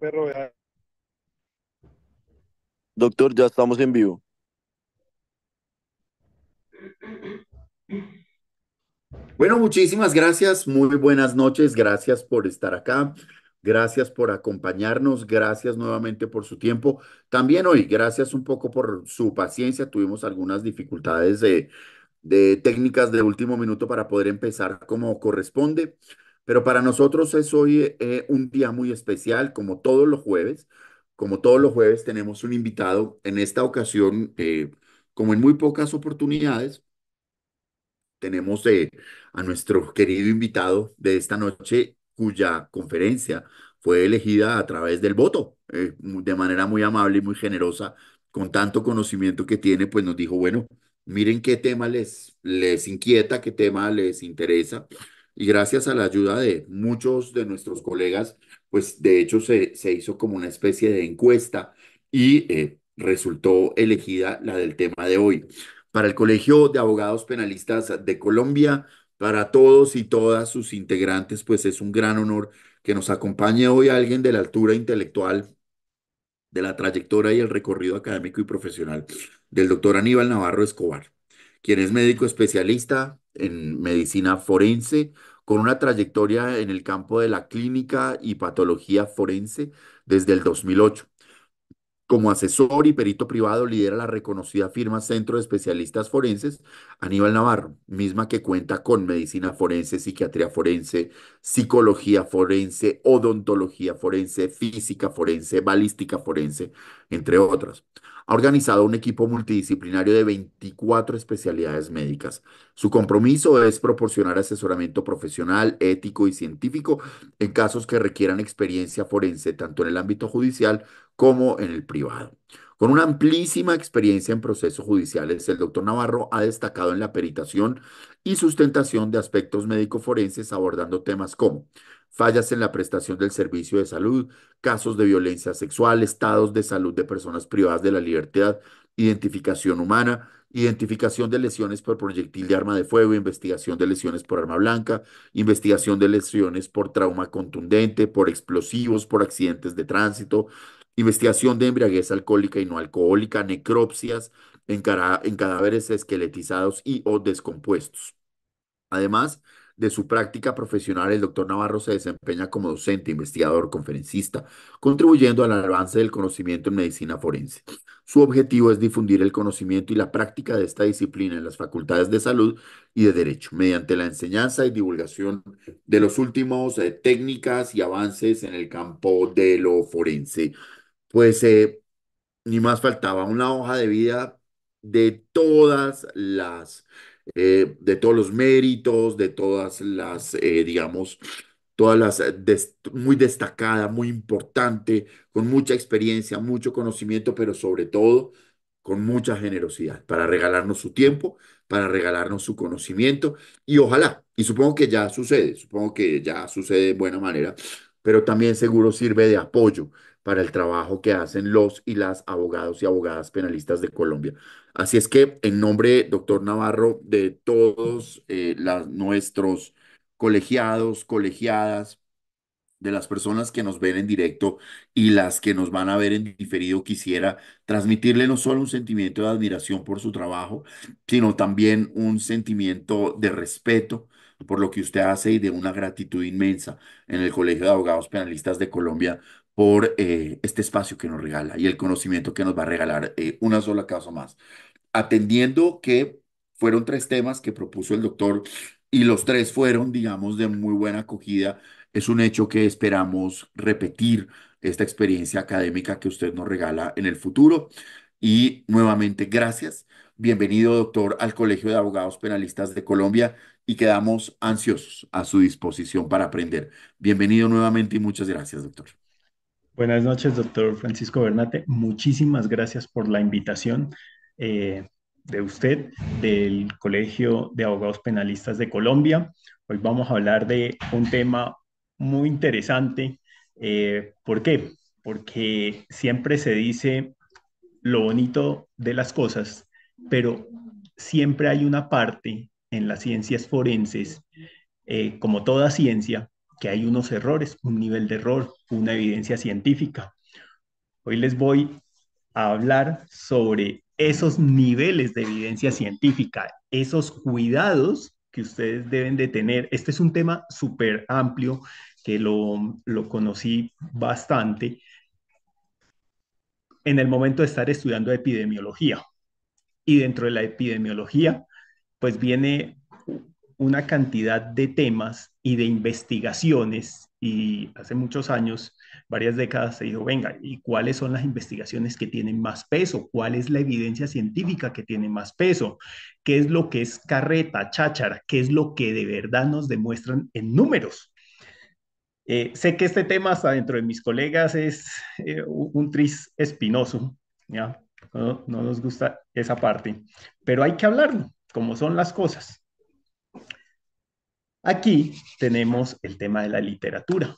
perro, Doctor, ya estamos en vivo. Bueno, muchísimas gracias, muy buenas noches, gracias por estar acá, gracias por acompañarnos, gracias nuevamente por su tiempo. También hoy, gracias un poco por su paciencia, tuvimos algunas dificultades de, de técnicas de último minuto para poder empezar como corresponde. Pero para nosotros es hoy eh, un día muy especial, como todos los jueves. Como todos los jueves tenemos un invitado. En esta ocasión, eh, como en muy pocas oportunidades, tenemos eh, a nuestro querido invitado de esta noche, cuya conferencia fue elegida a través del voto, de manera muy amable y muy generosa, con tanto conocimiento que tiene, pues nos dijo, bueno, miren qué tema les, les inquieta, qué tema les interesa y gracias a la ayuda de muchos de nuestros colegas, pues de hecho se, se hizo como una especie de encuesta y eh, resultó elegida la del tema de hoy. Para el Colegio de Abogados Penalistas de Colombia, para todos y todas sus integrantes, pues es un gran honor que nos acompañe hoy alguien de la altura intelectual, de la trayectoria y el recorrido académico y profesional del doctor Aníbal Navarro Escobar, quien es médico especialista en medicina forense, con una trayectoria en el campo de la clínica y patología forense desde el 2008. Como asesor y perito privado lidera la reconocida firma Centro de Especialistas Forenses Aníbal Navarro, misma que cuenta con medicina forense, psiquiatría forense, psicología forense, odontología forense, física forense, balística forense, entre otras ha organizado un equipo multidisciplinario de 24 especialidades médicas. Su compromiso es proporcionar asesoramiento profesional, ético y científico en casos que requieran experiencia forense tanto en el ámbito judicial como en el privado. Con una amplísima experiencia en procesos judiciales, el doctor Navarro ha destacado en la peritación y sustentación de aspectos médico-forenses abordando temas como fallas en la prestación del servicio de salud, casos de violencia sexual, estados de salud de personas privadas de la libertad, identificación humana, identificación de lesiones por proyectil de arma de fuego, investigación de lesiones por arma blanca, investigación de lesiones por trauma contundente, por explosivos, por accidentes de tránsito, investigación de embriaguez alcohólica y no alcohólica, necropsias en, en cadáveres esqueletizados y o descompuestos. Además, de su práctica profesional, el doctor Navarro se desempeña como docente, investigador, conferencista, contribuyendo al avance del conocimiento en medicina forense. Su objetivo es difundir el conocimiento y la práctica de esta disciplina en las facultades de salud y de derecho, mediante la enseñanza y divulgación de los últimos eh, técnicas y avances en el campo de lo forense. Pues eh, ni más faltaba una hoja de vida de todas las eh, de todos los méritos, de todas las, eh, digamos, todas las, eh, muy destacada, muy importante, con mucha experiencia, mucho conocimiento, pero sobre todo con mucha generosidad, para regalarnos su tiempo, para regalarnos su conocimiento y ojalá, y supongo que ya sucede, supongo que ya sucede de buena manera, pero también seguro sirve de apoyo para el trabajo que hacen los y las abogados y abogadas penalistas de Colombia. Así es que en nombre, doctor Navarro, de todos eh, nuestros colegiados, colegiadas, de las personas que nos ven en directo y las que nos van a ver en diferido, quisiera transmitirle no solo un sentimiento de admiración por su trabajo, sino también un sentimiento de respeto por lo que usted hace y de una gratitud inmensa en el Colegio de Abogados Penalistas de Colombia por eh, este espacio que nos regala y el conocimiento que nos va a regalar. Eh, una sola causa más. Atendiendo que fueron tres temas que propuso el doctor y los tres fueron, digamos, de muy buena acogida, es un hecho que esperamos repetir esta experiencia académica que usted nos regala en el futuro. Y nuevamente, gracias. Bienvenido, doctor, al Colegio de Abogados Penalistas de Colombia y quedamos ansiosos a su disposición para aprender. Bienvenido nuevamente y muchas gracias, doctor. Buenas noches, doctor Francisco Bernate. Muchísimas gracias por la invitación eh, de usted, del Colegio de Abogados Penalistas de Colombia. Hoy vamos a hablar de un tema muy interesante. Eh, ¿Por qué? Porque siempre se dice lo bonito de las cosas, pero siempre hay una parte en las ciencias forenses, eh, como toda ciencia, que hay unos errores, un nivel de error, una evidencia científica. Hoy les voy a hablar sobre esos niveles de evidencia científica, esos cuidados que ustedes deben de tener. Este es un tema súper amplio que lo, lo conocí bastante en el momento de estar estudiando epidemiología. Y dentro de la epidemiología, pues viene una cantidad de temas y de investigaciones y hace muchos años, varias décadas, se dijo, venga, ¿y cuáles son las investigaciones que tienen más peso? ¿Cuál es la evidencia científica que tiene más peso? ¿Qué es lo que es carreta, cháchara? ¿Qué es lo que de verdad nos demuestran en números? Eh, sé que este tema hasta dentro de mis colegas es eh, un tris espinoso, ¿ya? No, no nos gusta esa parte, pero hay que hablarlo, como son las cosas. Aquí tenemos el tema de la literatura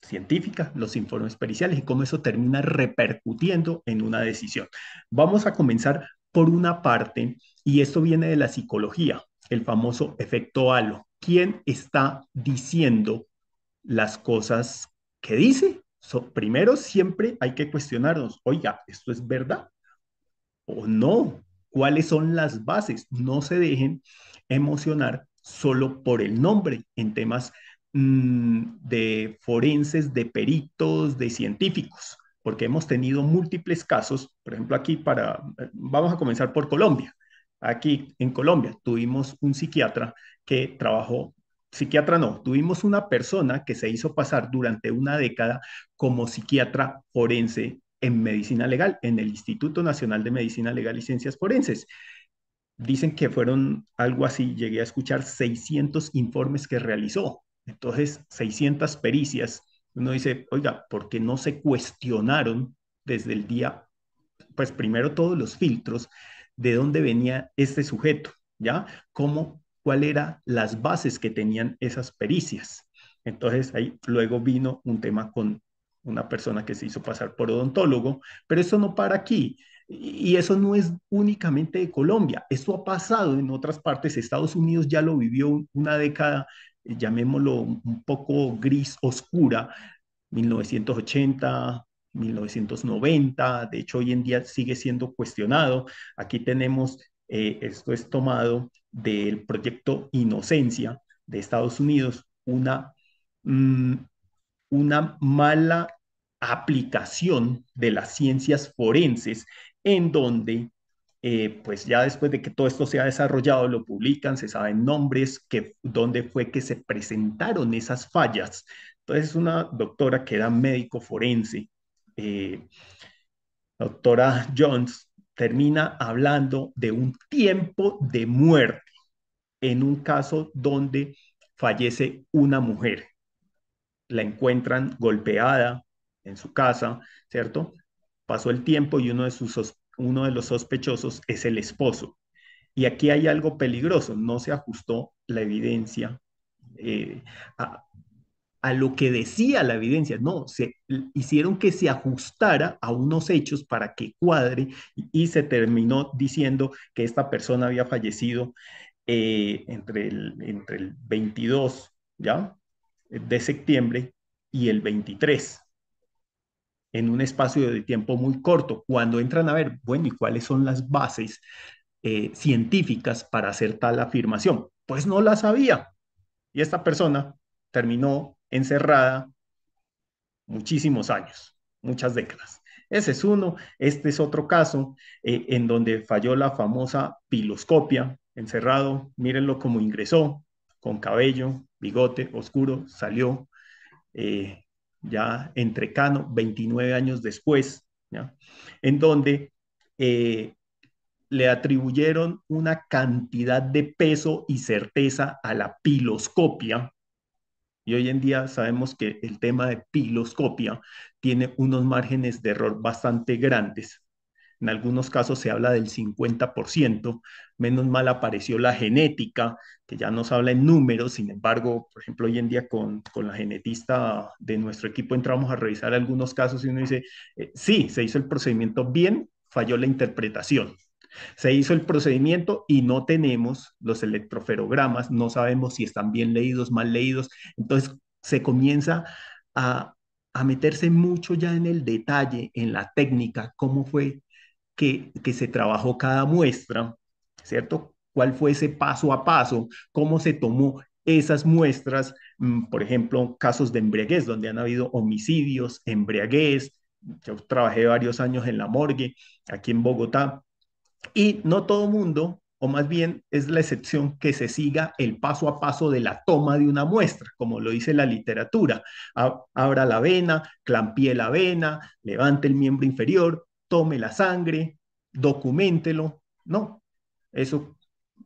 científica, los informes periciales y cómo eso termina repercutiendo en una decisión. Vamos a comenzar por una parte, y esto viene de la psicología, el famoso efecto halo. ¿Quién está diciendo las cosas que dice? primero, siempre hay que cuestionarnos, oiga, ¿esto es verdad o no? ¿Cuáles son las bases? No se dejen emocionar solo por el nombre en temas mm, de forenses, de peritos, de científicos, porque hemos tenido múltiples casos, por ejemplo aquí para, eh, vamos a comenzar por Colombia. Aquí en Colombia tuvimos un psiquiatra que trabajó psiquiatra no, tuvimos una persona que se hizo pasar durante una década como psiquiatra forense en medicina legal, en el Instituto Nacional de Medicina Legal y Ciencias Forenses dicen que fueron algo así, llegué a escuchar 600 informes que realizó, entonces 600 pericias. Uno dice, oiga, ¿por qué no se cuestionaron desde el día, pues primero todos los filtros de dónde venía este sujeto, ¿ya? ¿Cómo, cuál eran las bases que tenían esas pericias? Entonces ahí luego vino un tema con una persona que se hizo pasar por odontólogo, pero eso no para aquí. Y eso no es únicamente de Colombia, Eso ha pasado en otras partes. Estados Unidos ya lo vivió una década, eh, llamémoslo un poco gris, oscura, 1980, 1990, de hecho hoy en día sigue siendo cuestionado. Aquí tenemos, eh, esto es tomado del proyecto Inocencia de Estados Unidos, una, mm, una mala aplicación de las ciencias forenses en donde, eh, pues ya después de que todo esto se ha desarrollado, lo publican, se saben nombres, que, dónde fue que se presentaron esas fallas. Entonces, una doctora que era médico forense, eh, doctora Jones, termina hablando de un tiempo de muerte en un caso donde fallece una mujer. La encuentran golpeada en su casa, ¿cierto? Pasó el tiempo y uno de, sus, uno de los sospechosos es el esposo. Y aquí hay algo peligroso, no se ajustó la evidencia eh, a, lo que decía la evidencia, no, se hicieron que se ajustara a unos hechos para que cuadre y, se terminó diciendo que esta persona había fallecido eh, entre, el, entre el 22 ¿ya? de septiembre y el 23 en un espacio de tiempo muy corto, cuando entran a ver, bueno, ¿y cuáles son las bases eh, científicas para hacer tal afirmación? Pues no la sabía, Y esta persona terminó encerrada muchísimos años, muchas décadas. Ese es uno. Este es otro caso eh, en donde falló la famosa piloscopia, encerrado, mírenlo cómo ingresó, con cabello, bigote, oscuro, salió. Eh, ya entrecano, Cano, 29 años después, en donde eh, le atribuyeron una cantidad de peso y certeza a la piloscopia. Y hoy en día sabemos que el tema de piloscopia tiene unos márgenes de error bastante grandes en algunos casos se habla del 50%, menos mal apareció la genética, que ya nos habla en números, sin embargo, por ejemplo, hoy en día con, la genetista de nuestro equipo entramos a revisar algunos casos y uno dice, eh, sí, se hizo el procedimiento bien, falló la interpretación. Se hizo el procedimiento y no tenemos los electroferogramas, no sabemos si están bien leídos, mal leídos, entonces se comienza a a meterse mucho ya en el detalle, en la técnica, cómo fue que, se trabajó cada muestra, ¿cierto? ¿Cuál fue ese paso a paso? ¿Cómo se tomó esas muestras, mm, por ejemplo, casos de embriaguez, donde han habido homicidios, embriaguez. Yo trabajé varios años en la morgue aquí en Bogotá y no todo mundo, o más bien es la excepción que se siga el paso a paso de la toma de una muestra, como lo dice la literatura. Abra la vena, clampie la vena, levante el miembro inferior, tome la sangre, documentelo. No, eso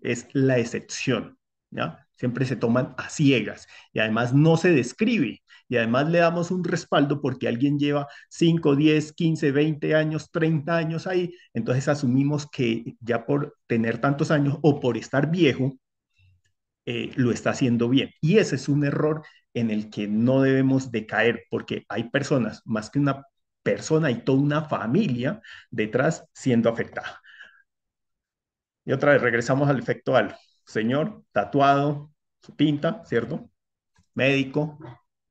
es la excepción. ¿ya? Siempre se toman a ciegas y además no se describe. Y además le damos un respaldo porque alguien lleva 5, 10, 15, 20 años, 30 años ahí. Entonces asumimos que ya por tener tantos años o por estar viejo, eh, lo está haciendo bien. Y ese es un error en el que no debemos de caer porque hay personas, más que una persona y toda una familia detrás siendo afectada. Y otra vez regresamos al efecto al Señor, tatuado, su pinta, ¿cierto? Médico.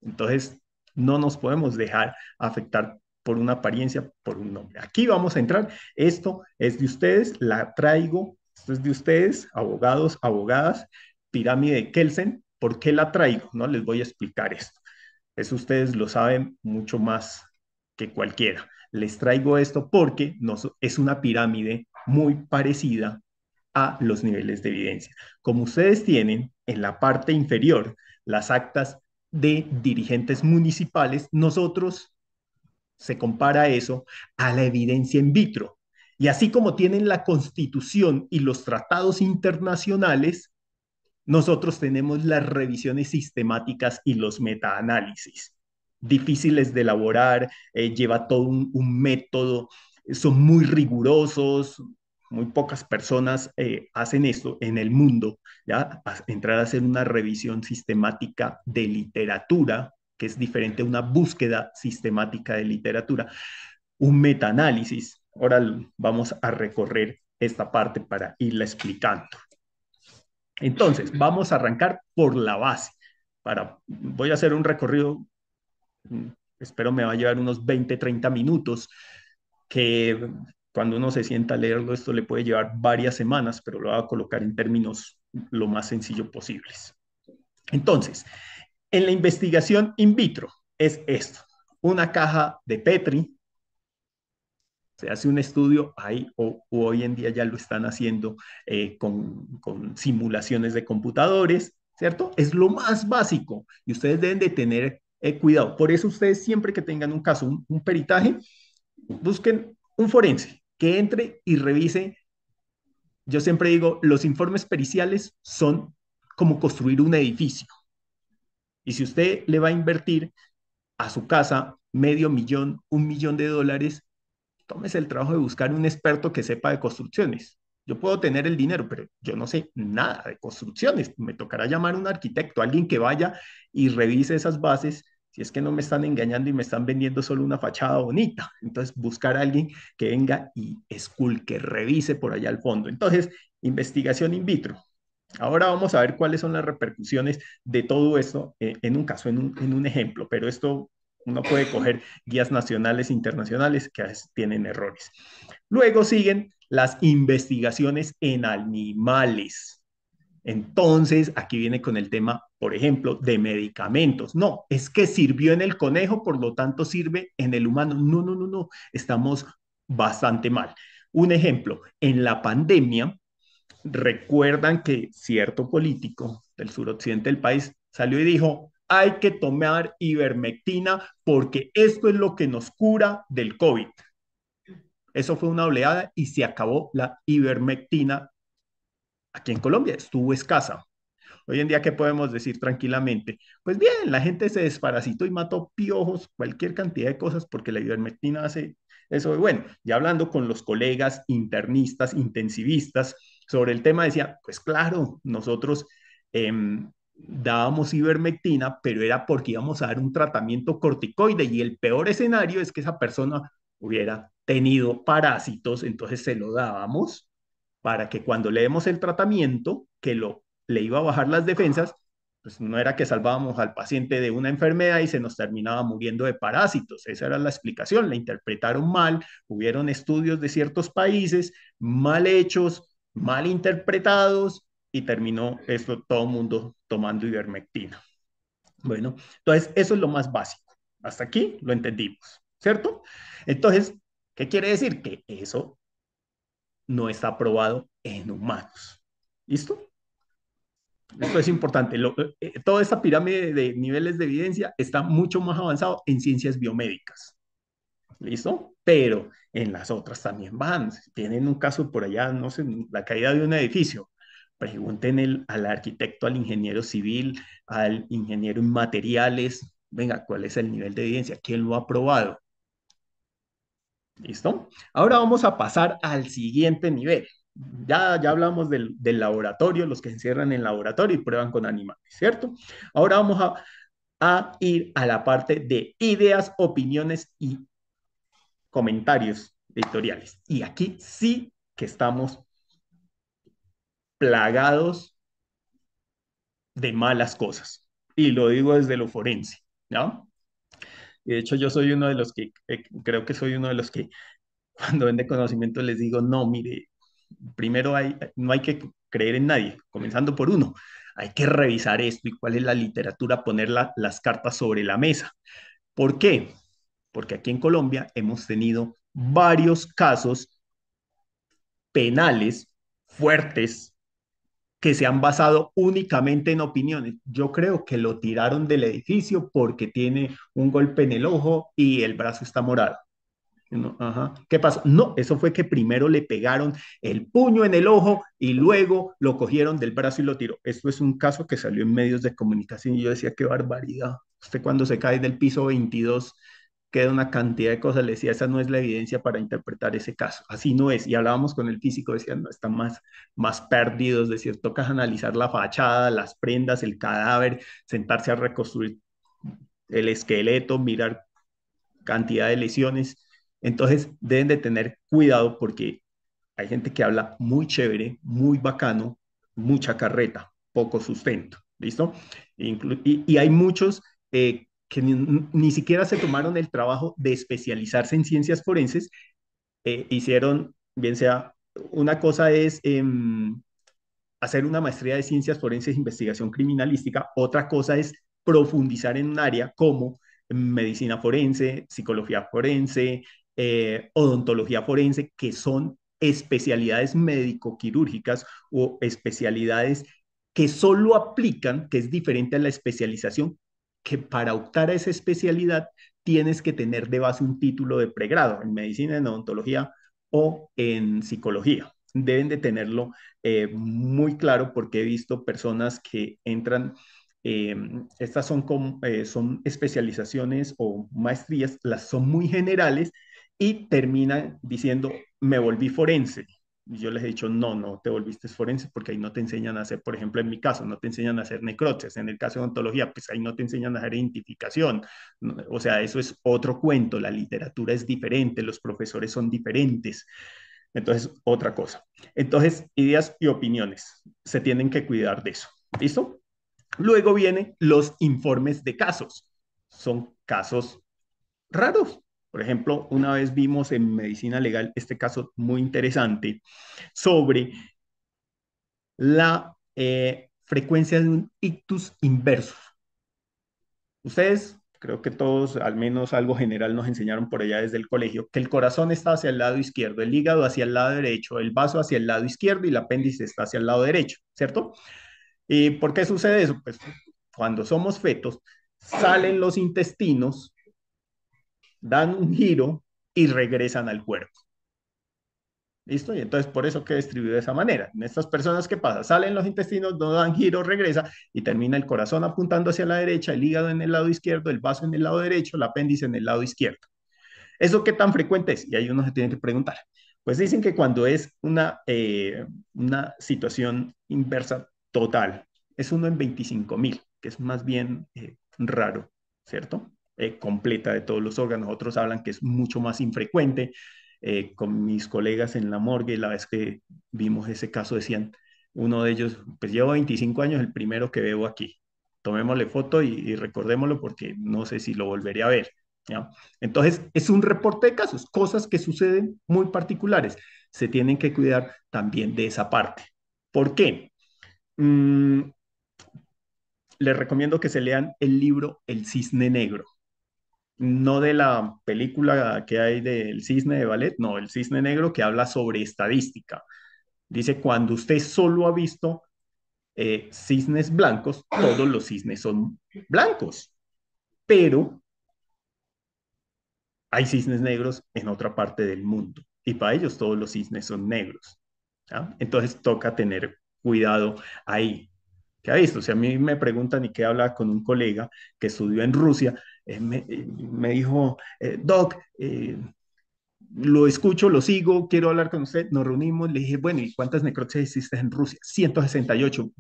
Entonces, no nos podemos dejar afectar por una apariencia, por un nombre. Aquí vamos a entrar. Esto es de ustedes, la traigo. Esto es de ustedes, abogados, abogadas, pirámide de Kelsen. ¿Por qué la traigo? No les voy a explicar esto. Eso ustedes lo saben mucho más que cualquiera. Les traigo esto porque es una pirámide muy parecida a los niveles de evidencia. Como ustedes tienen en la parte inferior las actas de dirigentes municipales, nosotros se compara eso a la evidencia in vitro. Y así como tienen la constitución y los tratados internacionales, nosotros tenemos las revisiones sistemáticas y los metaanálisis difíciles de elaborar, eh, lleva todo un, método, son muy rigurosos, muy pocas personas eh, hacen esto en el mundo, ¿ya? entrar a hacer una revisión sistemática de literatura, que es diferente a una búsqueda sistemática de literatura, un metaanálisis. Ahora vamos a recorrer esta parte para irla explicando. Entonces, vamos a arrancar por la base. Para, voy a hacer un recorrido Mm. espero me va a llevar unos 20, 30 minutos, que cuando uno se sienta a leerlo, esto le puede llevar varias semanas, pero lo voy a colocar en términos lo más sencillo posibles. Entonces, en la investigación in vitro es esto, una caja de Petri, se hace un estudio, ahí o, hoy en día ya lo están haciendo eh, con, con simulaciones de computadores, ¿cierto? Es lo más básico y ustedes deben de tener eh, cuidado. Por eso ustedes siempre que tengan un caso, un, un peritaje, busquen un forense que entre y revise. Yo siempre digo, los informes periciales son como construir un edificio. Y si usted le va a invertir a su casa medio millón, un millón de dólares, tómese el trabajo de buscar un experto que sepa de construcciones. Yo puedo tener el dinero, pero yo no sé nada de construcciones. Me tocará llamar a un arquitecto, alguien que vaya y revise esas bases si es que no me están engañando y me están vendiendo solo una fachada bonita. Entonces, buscar a alguien que venga y esculque, revise por allá al fondo. Entonces, investigación in vitro. Ahora vamos a ver cuáles son las repercusiones de todo esto eh, en un caso, en un, en un, ejemplo, pero esto uno puede coger guías nacionales e internacionales que tienen errores. Luego siguen las investigaciones en animales. Entonces, aquí viene con el tema, por ejemplo, de medicamentos. No, es que sirvió en el conejo, por lo tanto sirve en el humano. No, no, no, no, estamos bastante mal. Un ejemplo, en la pandemia, recuerdan que cierto político del suroccidente del país salió y dijo, hay que tomar ivermectina porque esto es lo que nos cura del COVID. Eso fue una oleada y se acabó la ivermectina aquí en Colombia estuvo escasa. Hoy en día, ¿qué podemos decir tranquilamente? Pues bien, la gente se desparasitó y mató piojos, cualquier cantidad de cosas, porque la ivermectina hace eso. Bueno, ya hablando con los colegas internistas, intensivistas, sobre el tema decía, pues claro, nosotros em, dábamos ivermectina, pero era porque íbamos a dar un tratamiento corticoide y el peor escenario es que esa persona hubiera tenido parásitos, entonces se lo dábamos para que cuando le demos el tratamiento que lo, le iba a bajar las defensas, pues no era que salvábamos al paciente de una enfermedad y se nos terminaba muriendo de parásitos. Esa era la explicación, la interpretaron mal, hubieron estudios de ciertos países mal hechos, mal interpretados y terminó esto todo el mundo tomando ivermectina. Bueno, entonces eso es lo más básico. Hasta aquí lo entendimos, ¿cierto? Entonces, ¿qué quiere decir? Que eso no está aprobado en humanos. ¿Listo? Esto es importante. Eh, eh, toda esta pirámide de niveles de evidencia está mucho más avanzado en ciencias biomédicas. ¿Listo? Pero en las otras también van. Tienen un caso por allá, no sé, la caída de un edificio. Pregunten al arquitecto, al ingeniero civil, al ingeniero en materiales. Venga, ¿cuál es el nivel de evidencia? ¿Quién lo ha aprobado? ¿Listo? Ahora vamos a pasar al siguiente nivel. Ya, ya hablamos del, laboratorio, los que encierran en el laboratorio y prueban con animales, ¿cierto? Ahora vamos a, a ir a la parte de ideas, opiniones y comentarios editoriales. Y aquí sí que estamos plagados de malas cosas. Y lo digo desde lo forense, ¿no? de hecho, yo soy uno de los que, eh, creo que soy uno de los que cuando vende conocimiento les digo, no, mire, primero hay, no hay que creer en nadie, comenzando por uno. Hay que revisar esto y cuál es la literatura, poner las cartas sobre la mesa. ¿Por qué? Porque aquí en Colombia hemos tenido varios casos penales fuertes que se han basado únicamente en opiniones. Yo creo que lo tiraron del edificio porque tiene un golpe en el ojo y el brazo está morado. ¿Qué pasó? No, eso fue que primero le pegaron el puño en el ojo y luego lo cogieron del brazo y lo tiró. Esto es un caso que salió en medios de comunicación y yo decía, qué barbaridad. Usted cuando se cae del piso 22 queda una cantidad de cosas. Le decía, esa no es la evidencia para interpretar ese caso. Así no es. Y hablábamos con el físico, decían, no, están más, más perdidos. De cierto, toca analizar la fachada, las prendas, el cadáver, sentarse a reconstruir el esqueleto, mirar cantidad de lesiones. Entonces, deben de tener cuidado porque hay gente que habla muy chévere, muy bacano, mucha carreta, poco sustento. ¿Listo? y, hay muchos que eh, que ni, siquiera se tomaron el trabajo de especializarse en ciencias forenses, eh, hicieron, bien sea, una cosa es em, hacer una maestría de ciencias forenses e investigación criminalística, otra cosa es profundizar en un área como medicina forense, psicología forense, eh, odontología forense, que son especialidades médico-quirúrgicas o especialidades que solo aplican, que es diferente a la especialización que para optar a esa especialidad tienes que tener de base un título de pregrado en medicina, en odontología o en psicología. Deben de tenerlo eh, muy claro porque he visto personas que entran, em, estas son, eh, son especializaciones o maestrías, las son muy generales y terminan diciendo, me volví forense yo les he dicho, no, no te volviste forense porque ahí no te enseñan a hacer, por ejemplo, en mi caso, no te enseñan a hacer necrotes, en el caso de ontología, pues ahí no te enseñan a hacer identificación, o sea, eso es otro cuento, la literatura es diferente, los profesores son diferentes. Entonces, otra cosa. Entonces, ideas y opiniones, se tienen que cuidar de eso. ¿Listo? Luego vienen los informes de casos. Son casos raros, por ejemplo, una vez vimos en medicina legal este caso muy interesante sobre la eh, frecuencia de un ictus inverso. Ustedes, creo que todos, al menos algo general, nos enseñaron por allá desde el colegio, que el corazón está hacia el lado izquierdo, el hígado hacia el lado derecho, el vaso hacia el lado izquierdo y el apéndice está hacia el lado derecho, ¿cierto? ¿Y por qué sucede eso? Pues cuando somos fetos, salen los intestinos dan un giro y regresan al cuerpo. ¿Listo? Y entonces por eso que distribuido de esa manera. En estas personas, ¿qué pasa? Salen los intestinos, no dan giro, regresa y termina el corazón apuntando hacia la derecha, el hígado en el lado izquierdo, el vaso en el lado derecho, el apéndice en el lado izquierdo. ¿Eso qué tan frecuente es? Y ahí uno se tiene que preguntar. Pues dicen que cuando es una, eh, una situación inversa total, es uno en 25 mil, que es más bien eh, raro, ¿cierto? Eh, completa de todos los órganos. Otros hablan que es mucho más infrecuente. Eh, con mis colegas en la morgue, la vez que vimos ese caso, decían, uno de ellos, pues llevo 25 años, el primero que veo aquí. Tomémosle foto y, recordémoslo porque no sé si lo volveré a ver. Entonces, es un reporte de casos, cosas que suceden muy particulares. Se tienen que cuidar también de esa parte. ¿Por qué? Mm, les recomiendo que se lean el libro El Cisne Negro no de la película que hay del cisne de ballet, no, el cisne negro que habla sobre estadística. Dice, cuando usted solo ha visto eh, cisnes blancos, todos los cisnes son blancos, pero hay cisnes negros en otra parte del mundo y para ellos todos los cisnes son negros. Entonces toca tener cuidado ahí. ¿Qué ha visto? Si a mí me preguntan y qué habla con un colega que estudió en Rusia, eh, eh, me, dijo, eh, Doc, lo escucho, lo sigo, quiero hablar con usted, nos reunimos, le dije, bueno, ¿y cuántas necropsias hiciste en Rusia? 168.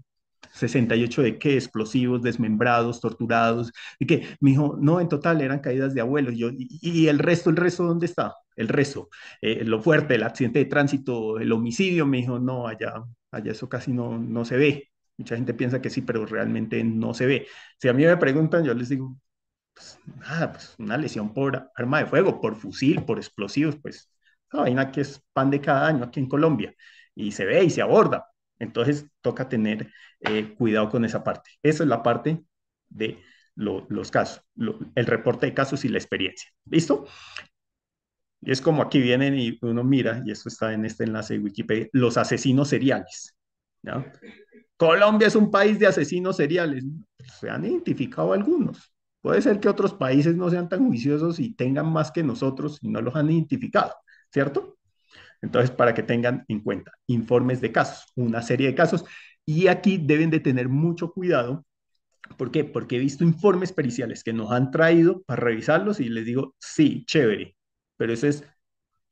68 de qué, explosivos, desmembrados, torturados, y que me dijo, no, en total eran caídas de abuelos, yo, y, el resto, el resto, ¿dónde está? El resto, lo fuerte, el accidente de tránsito, el homicidio, me dijo, no, allá, allá eso casi no, no se ve, mucha gente piensa que sí, pero realmente no se ve. Si a mí me preguntan, yo les digo, pues, nada, pues, una lesión por arma de fuego, por fusil, por explosivos, pues esa vaina que es pan de cada año aquí en Colombia y se ve y se aborda. Entonces toca tener eh, cuidado con esa parte. Esa es la parte de los casos, el reporte de casos y la experiencia. ¿Listo? Y es como aquí vienen y uno mira, y esto está en este enlace de Wikipedia, los asesinos seriales. Colombia es un país de asesinos seriales. Pues, se han identificado algunos. Puede ser que otros países no sean tan juiciosos y tengan más que nosotros y no los han identificado, ¿cierto? Entonces, para que tengan en cuenta informes de casos, una serie de casos, y aquí deben de tener mucho cuidado. ¿Por qué? Porque he visto informes periciales que nos han traído para revisarlos y les digo, sí, chévere, pero ese es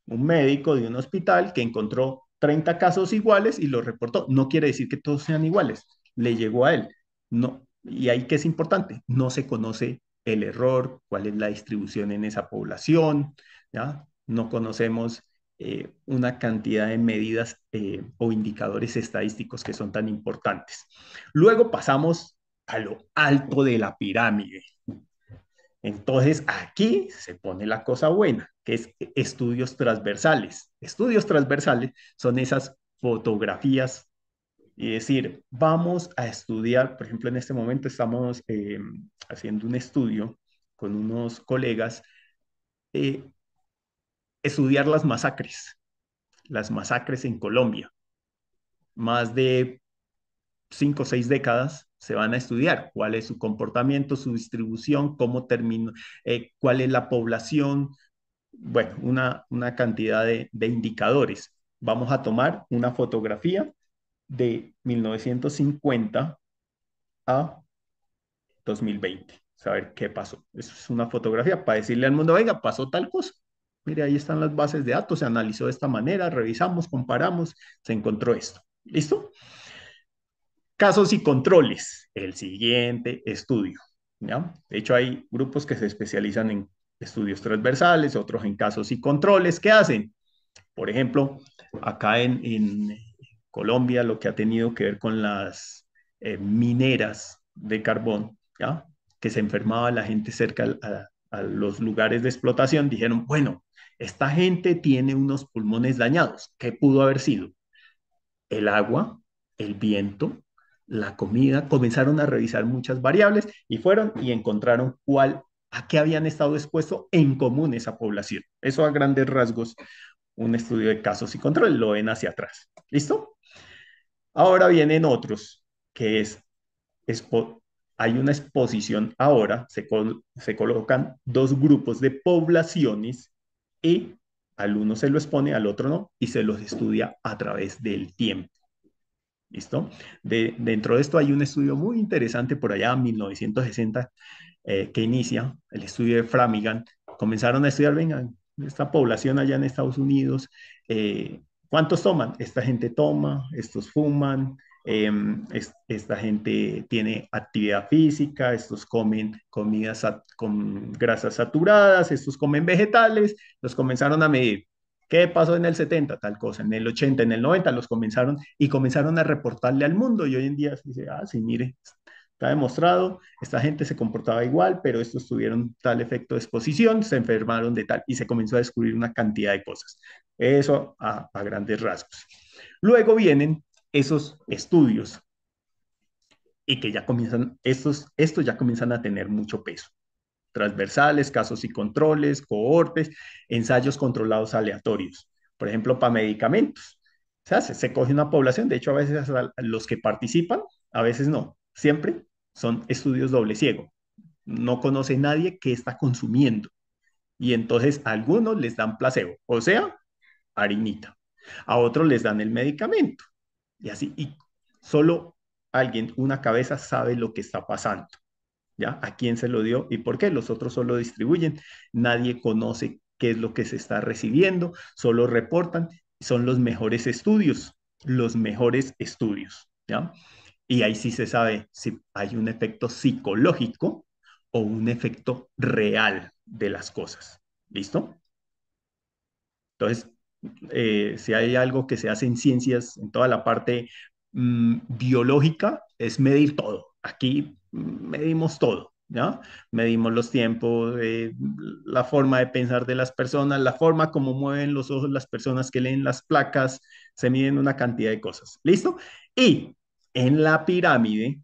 un médico de un hospital que encontró 30 casos iguales y los reportó. No quiere decir que todos sean iguales, le llegó a él. No, y ahí que es importante, no se conoce el error, cuál es la distribución en esa población, ¿ya? No conocemos eh, una cantidad de medidas eh, o indicadores estadísticos que son tan importantes. Luego pasamos a lo alto de la pirámide. Entonces aquí se pone la cosa buena, que es estudios transversales. Estudios transversales son esas fotografías y decir, vamos a estudiar, por ejemplo, en este momento estamos eh, haciendo un estudio con unos colegas, eh, estudiar las masacres, las masacres en Colombia. Más de cinco o seis décadas se van a estudiar, cuál es su comportamiento, su distribución, cómo eh, cuál es la población, bueno, una, una cantidad de indicadores. Vamos a tomar una fotografía de 1950 a 2020. Saber qué pasó. es una fotografía para decirle al mundo, venga, pasó tal cosa. Mire, ahí están las bases de datos, se analizó de esta manera, revisamos, comparamos, se encontró esto. ¿Listo? Casos y controles. El siguiente estudio. De hecho, hay grupos que se especializan en estudios transversales, otros en casos y controles. ¿Qué hacen? Por ejemplo, acá en Colombia, lo que ha tenido que ver con las eh, mineras de carbón, ¿ya? que se enfermaba la gente cerca a, a los lugares de explotación, dijeron, bueno, esta gente tiene unos pulmones dañados, ¿qué pudo haber sido? El agua, el viento, la comida, comenzaron a revisar muchas variables y fueron y encontraron cuál, a qué habían estado expuestos en común esa población. Eso a grandes rasgos, un estudio de casos y control, lo ven hacia atrás. ¿Listo? Ahora vienen otros, que es, hay una exposición ahora, se, se colocan dos grupos de poblaciones y al uno se lo expone, al otro no, y se los estudia a través del tiempo. ¿Listo? De, dentro de esto hay un estudio muy interesante por allá, 1960, eh, que inicia el estudio de Framigan. Comenzaron a estudiar, vengan, esta población allá en Estados Unidos, eh, ¿Cuántos toman? Esta gente toma, estos fuman, em, esta gente tiene actividad física, estos comen comidas con grasas saturadas, estos comen vegetales, los comenzaron a medir. ¿Qué pasó en el 70? Tal cosa, en el 80, en el 90 los comenzaron y comenzaron a reportarle al mundo y hoy en día se dice, ah, sí, mire, demostrado, esta gente se comportaba igual, pero estos tuvieron tal efecto de exposición, se enfermaron de tal y se comenzó a descubrir una cantidad de cosas. Eso a, grandes rasgos. Luego vienen esos estudios y que ya comienzan, estos, estos ya comienzan a tener mucho peso. Transversales, casos y controles, cohortes, ensayos controlados aleatorios, por ejemplo, para medicamentos. Se hace, se, se coge una población, de hecho a veces los que participan, a veces no, siempre son estudios doble ciego. No conoce nadie qué está consumiendo. Y entonces a algunos les dan placebo, o sea, harinita. A otros les dan el medicamento. Y así, y solo alguien, una cabeza, sabe lo que está pasando. ¿Ya? ¿A quién se lo dio y por qué? Los otros solo distribuyen. Nadie conoce qué es lo que se está recibiendo, solo reportan. Son los mejores estudios, los mejores estudios. ¿Ya? Y ahí sí se sabe si hay un efecto psicológico o un efecto real de las cosas. ¿Listo? Entonces, eh, si hay algo que se hace en ciencias, en toda la parte mm, biológica, es medir todo. Aquí mm, medimos todo. ¿Ya? Medimos los tiempos, eh, la forma de pensar de las personas, la forma como mueven los ojos las personas que leen las placas, se miden una cantidad de cosas. ¿Listo? Y en la pirámide,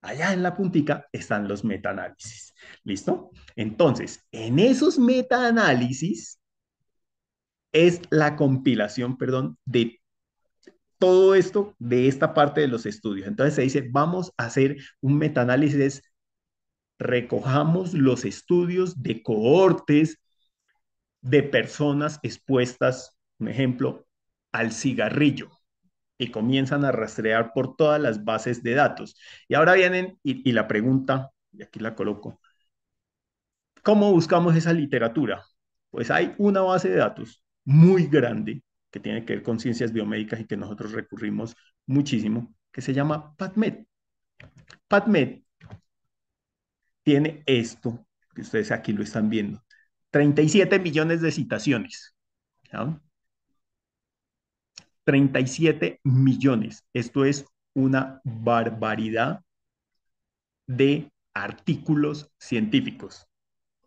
allá en la puntica, están los metaanálisis. ¿Listo? Entonces, en esos metaanálisis es la compilación, perdón, de todo esto, de esta parte de los estudios. Entonces se dice, vamos a hacer un metaanálisis, recojamos los estudios de cohortes de personas expuestas, un ejemplo, al cigarrillo y comienzan a rastrear por todas las bases de datos. Y ahora vienen, y, la pregunta, y aquí la coloco, ¿cómo buscamos esa literatura? Pues hay una base de datos muy grande que tiene que ver con ciencias biomédicas y que nosotros recurrimos muchísimo, que se llama PadMed. PadMed tiene esto, que ustedes aquí lo están viendo, 37 millones de citaciones. 37 millones. Esto es una barbaridad de artículos científicos.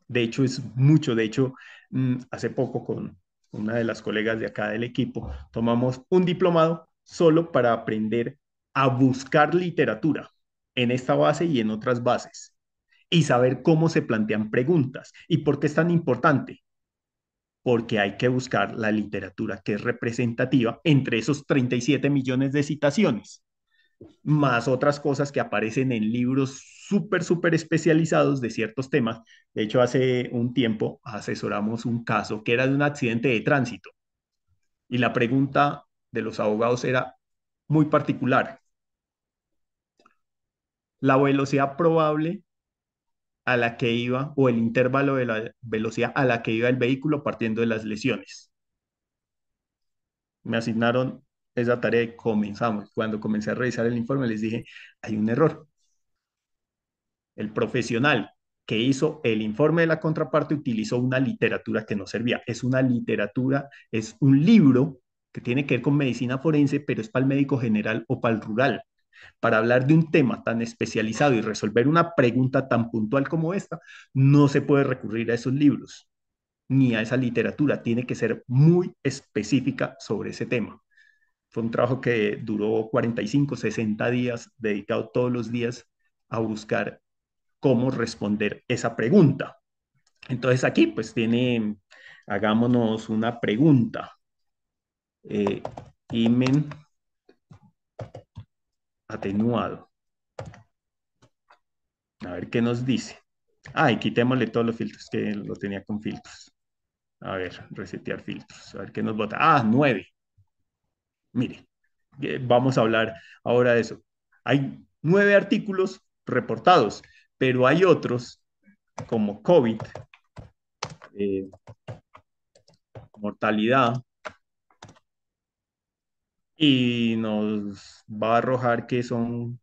De hecho, es mucho. De hecho, mm, hace poco con una de las colegas de acá del equipo tomamos un diplomado solo para aprender a buscar literatura en esta base y en otras bases y saber cómo se plantean preguntas y por qué es tan importante porque hay que buscar la literatura que es representativa entre esos 37 millones de citaciones, más otras cosas que aparecen en libros súper, súper especializados de ciertos temas. De hecho, hace un tiempo asesoramos un caso que era de un accidente de tránsito y la pregunta de los abogados era muy particular. La velocidad probable a la que iba o el intervalo de la velocidad a la que iba el vehículo partiendo de las lesiones. Me asignaron esa tarea y comenzamos. Cuando comencé a revisar el informe les dije, hay un error. El profesional que hizo el informe de la contraparte utilizó una literatura que no servía. Es una literatura, es un libro que tiene que ver con medicina forense, pero es para el médico general o para el rural para hablar de un tema tan especializado y resolver una pregunta tan puntual como esta, no se puede recurrir a esos libros ni a esa literatura, tiene que ser muy específica sobre ese tema. Fue un trabajo que duró 45, 60 días, dedicado todos los días a buscar cómo responder esa pregunta. Entonces aquí pues tiene, hagámonos una pregunta. Eh, Imen atenuado. A ver qué nos dice. Ah, y quitémosle todos los filtros que lo tenía con filtros. A ver, resetear filtros. A ver qué nos bota. Ah, nueve Mire, eh, vamos a hablar ahora de eso. Hay nueve artículos reportados, pero hay otros como COVID, eh, mortalidad, y nos va a arrojar que son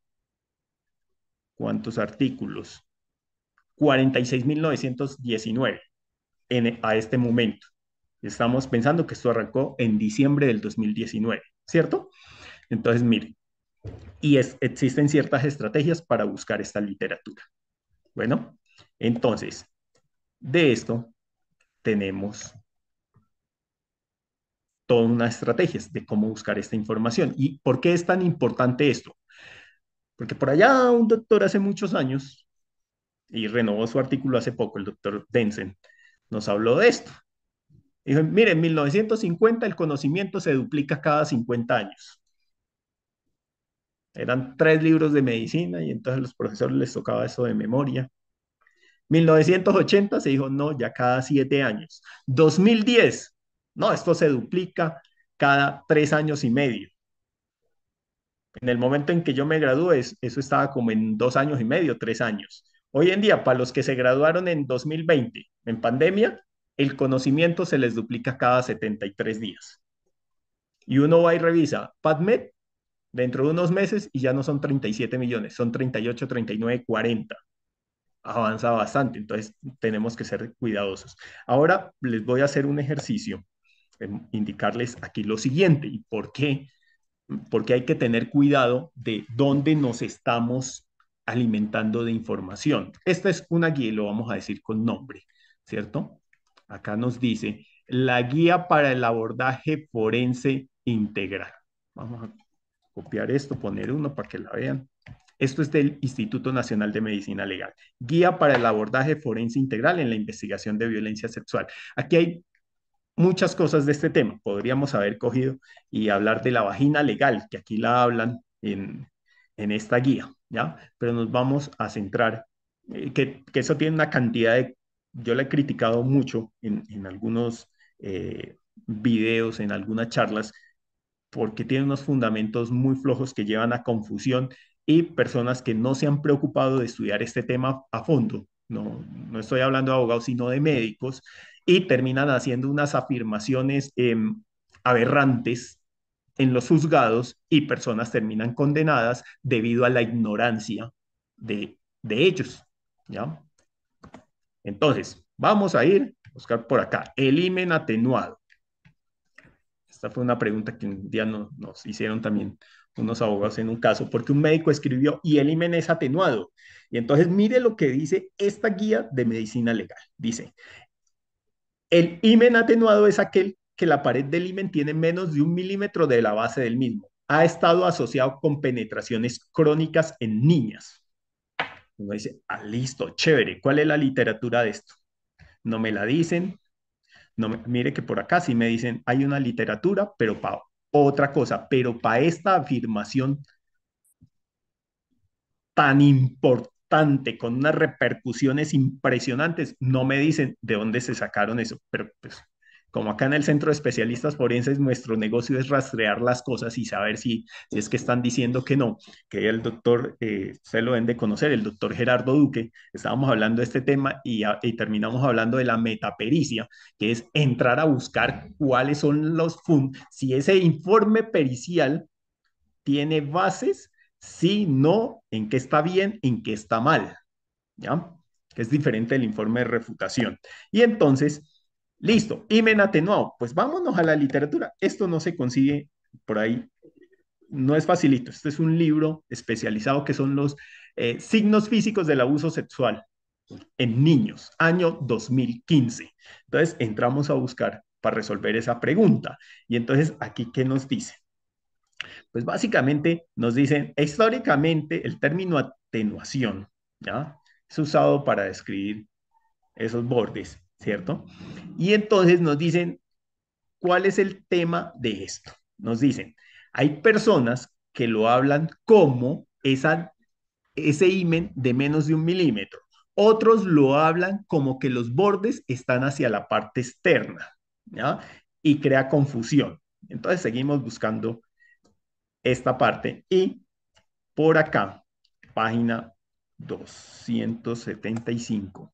cuántos artículos. 46.919 a este momento. Estamos pensando que esto arrancó en diciembre del 2019, ¿cierto? Entonces, miren, y es, existen ciertas estrategias para buscar esta literatura. Bueno, entonces, de esto tenemos toda una estrategia de cómo buscar esta información. ¿Y por qué es tan importante esto? Porque por allá un doctor hace muchos años, y renovó su artículo hace poco, el doctor Densen, nos habló de esto. Dijo, mire, en 1950 el conocimiento se duplica cada 50 años. Eran tres libros de medicina y entonces a los profesores les tocaba eso de memoria. 1980 se dijo, no, ya cada siete años. 2010, no, esto se duplica cada tres años y medio. En el momento en que yo me gradué, eso estaba como en dos años y medio, tres años. Hoy en día, para los que se graduaron en 2020, en pandemia, el conocimiento se les duplica cada 73 días. Y uno va y revisa PadMed dentro de unos meses y ya no son 37 millones, son 38, 39, 40. Avanza bastante, entonces tenemos que ser cuidadosos. Ahora les voy a hacer un ejercicio Em, indicarles aquí lo siguiente y por qué, porque hay que tener cuidado de dónde nos estamos alimentando de información. Esta es una guía lo vamos a decir con nombre, ¿cierto? Acá nos dice la guía para el abordaje forense integral. Vamos a copiar esto, poner uno para que la vean. Esto es del Instituto Nacional de Medicina Legal. Guía para el abordaje forense integral en la investigación de violencia sexual. Aquí hay muchas cosas de este tema. Podríamos haber cogido y hablar de la vagina legal, que aquí la hablan en, esta guía, ¿ya? Pero nos vamos a centrar, eh, que, que, eso tiene una cantidad de, yo la he criticado mucho en, algunos eh, videos, en algunas charlas, porque tiene unos fundamentos muy flojos que llevan a confusión y personas que no se han preocupado de estudiar este tema a fondo. No, no estoy hablando de abogados, sino de médicos y terminan haciendo unas afirmaciones em, aberrantes en los juzgados y personas terminan condenadas debido a la ignorancia de, ellos. ¿ya? Entonces, vamos a ir a buscar por acá, el himen atenuado. Esta fue una pregunta que un día nos hicieron también unos abogados en un caso, porque un médico escribió y el himen es atenuado. Y entonces mire lo que dice esta guía de medicina legal. Dice, el imen atenuado es aquel que la pared del imen tiene menos de un milímetro de la base del mismo. Ha estado asociado con penetraciones crónicas en niñas. Uno dice, ah, listo, chévere, ¿cuál es la literatura de esto? No me la dicen. mire que por acá sí me dicen, hay una literatura, pero para otra cosa, pero para esta afirmación tan importante con unas repercusiones impresionantes. No me dicen de dónde se sacaron eso, pero pues como acá en el Centro de Especialistas Forenses, nuestro negocio es rastrear las cosas y saber si, es que están diciendo que no, que el doctor, eh, se lo ven de conocer, el doctor Gerardo Duque, estábamos hablando de este tema y, terminamos hablando de la metapericia, que es entrar a buscar cuáles son los fund, si ese informe pericial tiene bases si no, en qué está bien, en qué está mal, ¿ya? Que es diferente el informe de refutación. Y entonces, listo, himen atenuado, pues vámonos a la literatura. Esto no se consigue por ahí, no es facilito. Este es un libro especializado que son los eh, signos físicos del abuso sexual en niños, año 2015. Entonces, entramos a buscar para resolver esa pregunta. Y entonces, aquí, ¿qué nos dice? Pues básicamente nos dicen, históricamente el término atenuación, ¿ya? Es usado para describir esos bordes, ¿cierto? Y entonces nos dicen, ¿cuál es el tema de esto? Nos dicen, hay personas que lo hablan como esa, ese imen de menos de un milímetro. Otros lo hablan como que los bordes están hacia la parte externa, ¿ya? Y crea confusión. Entonces seguimos buscando esta parte. Y por acá, página 275.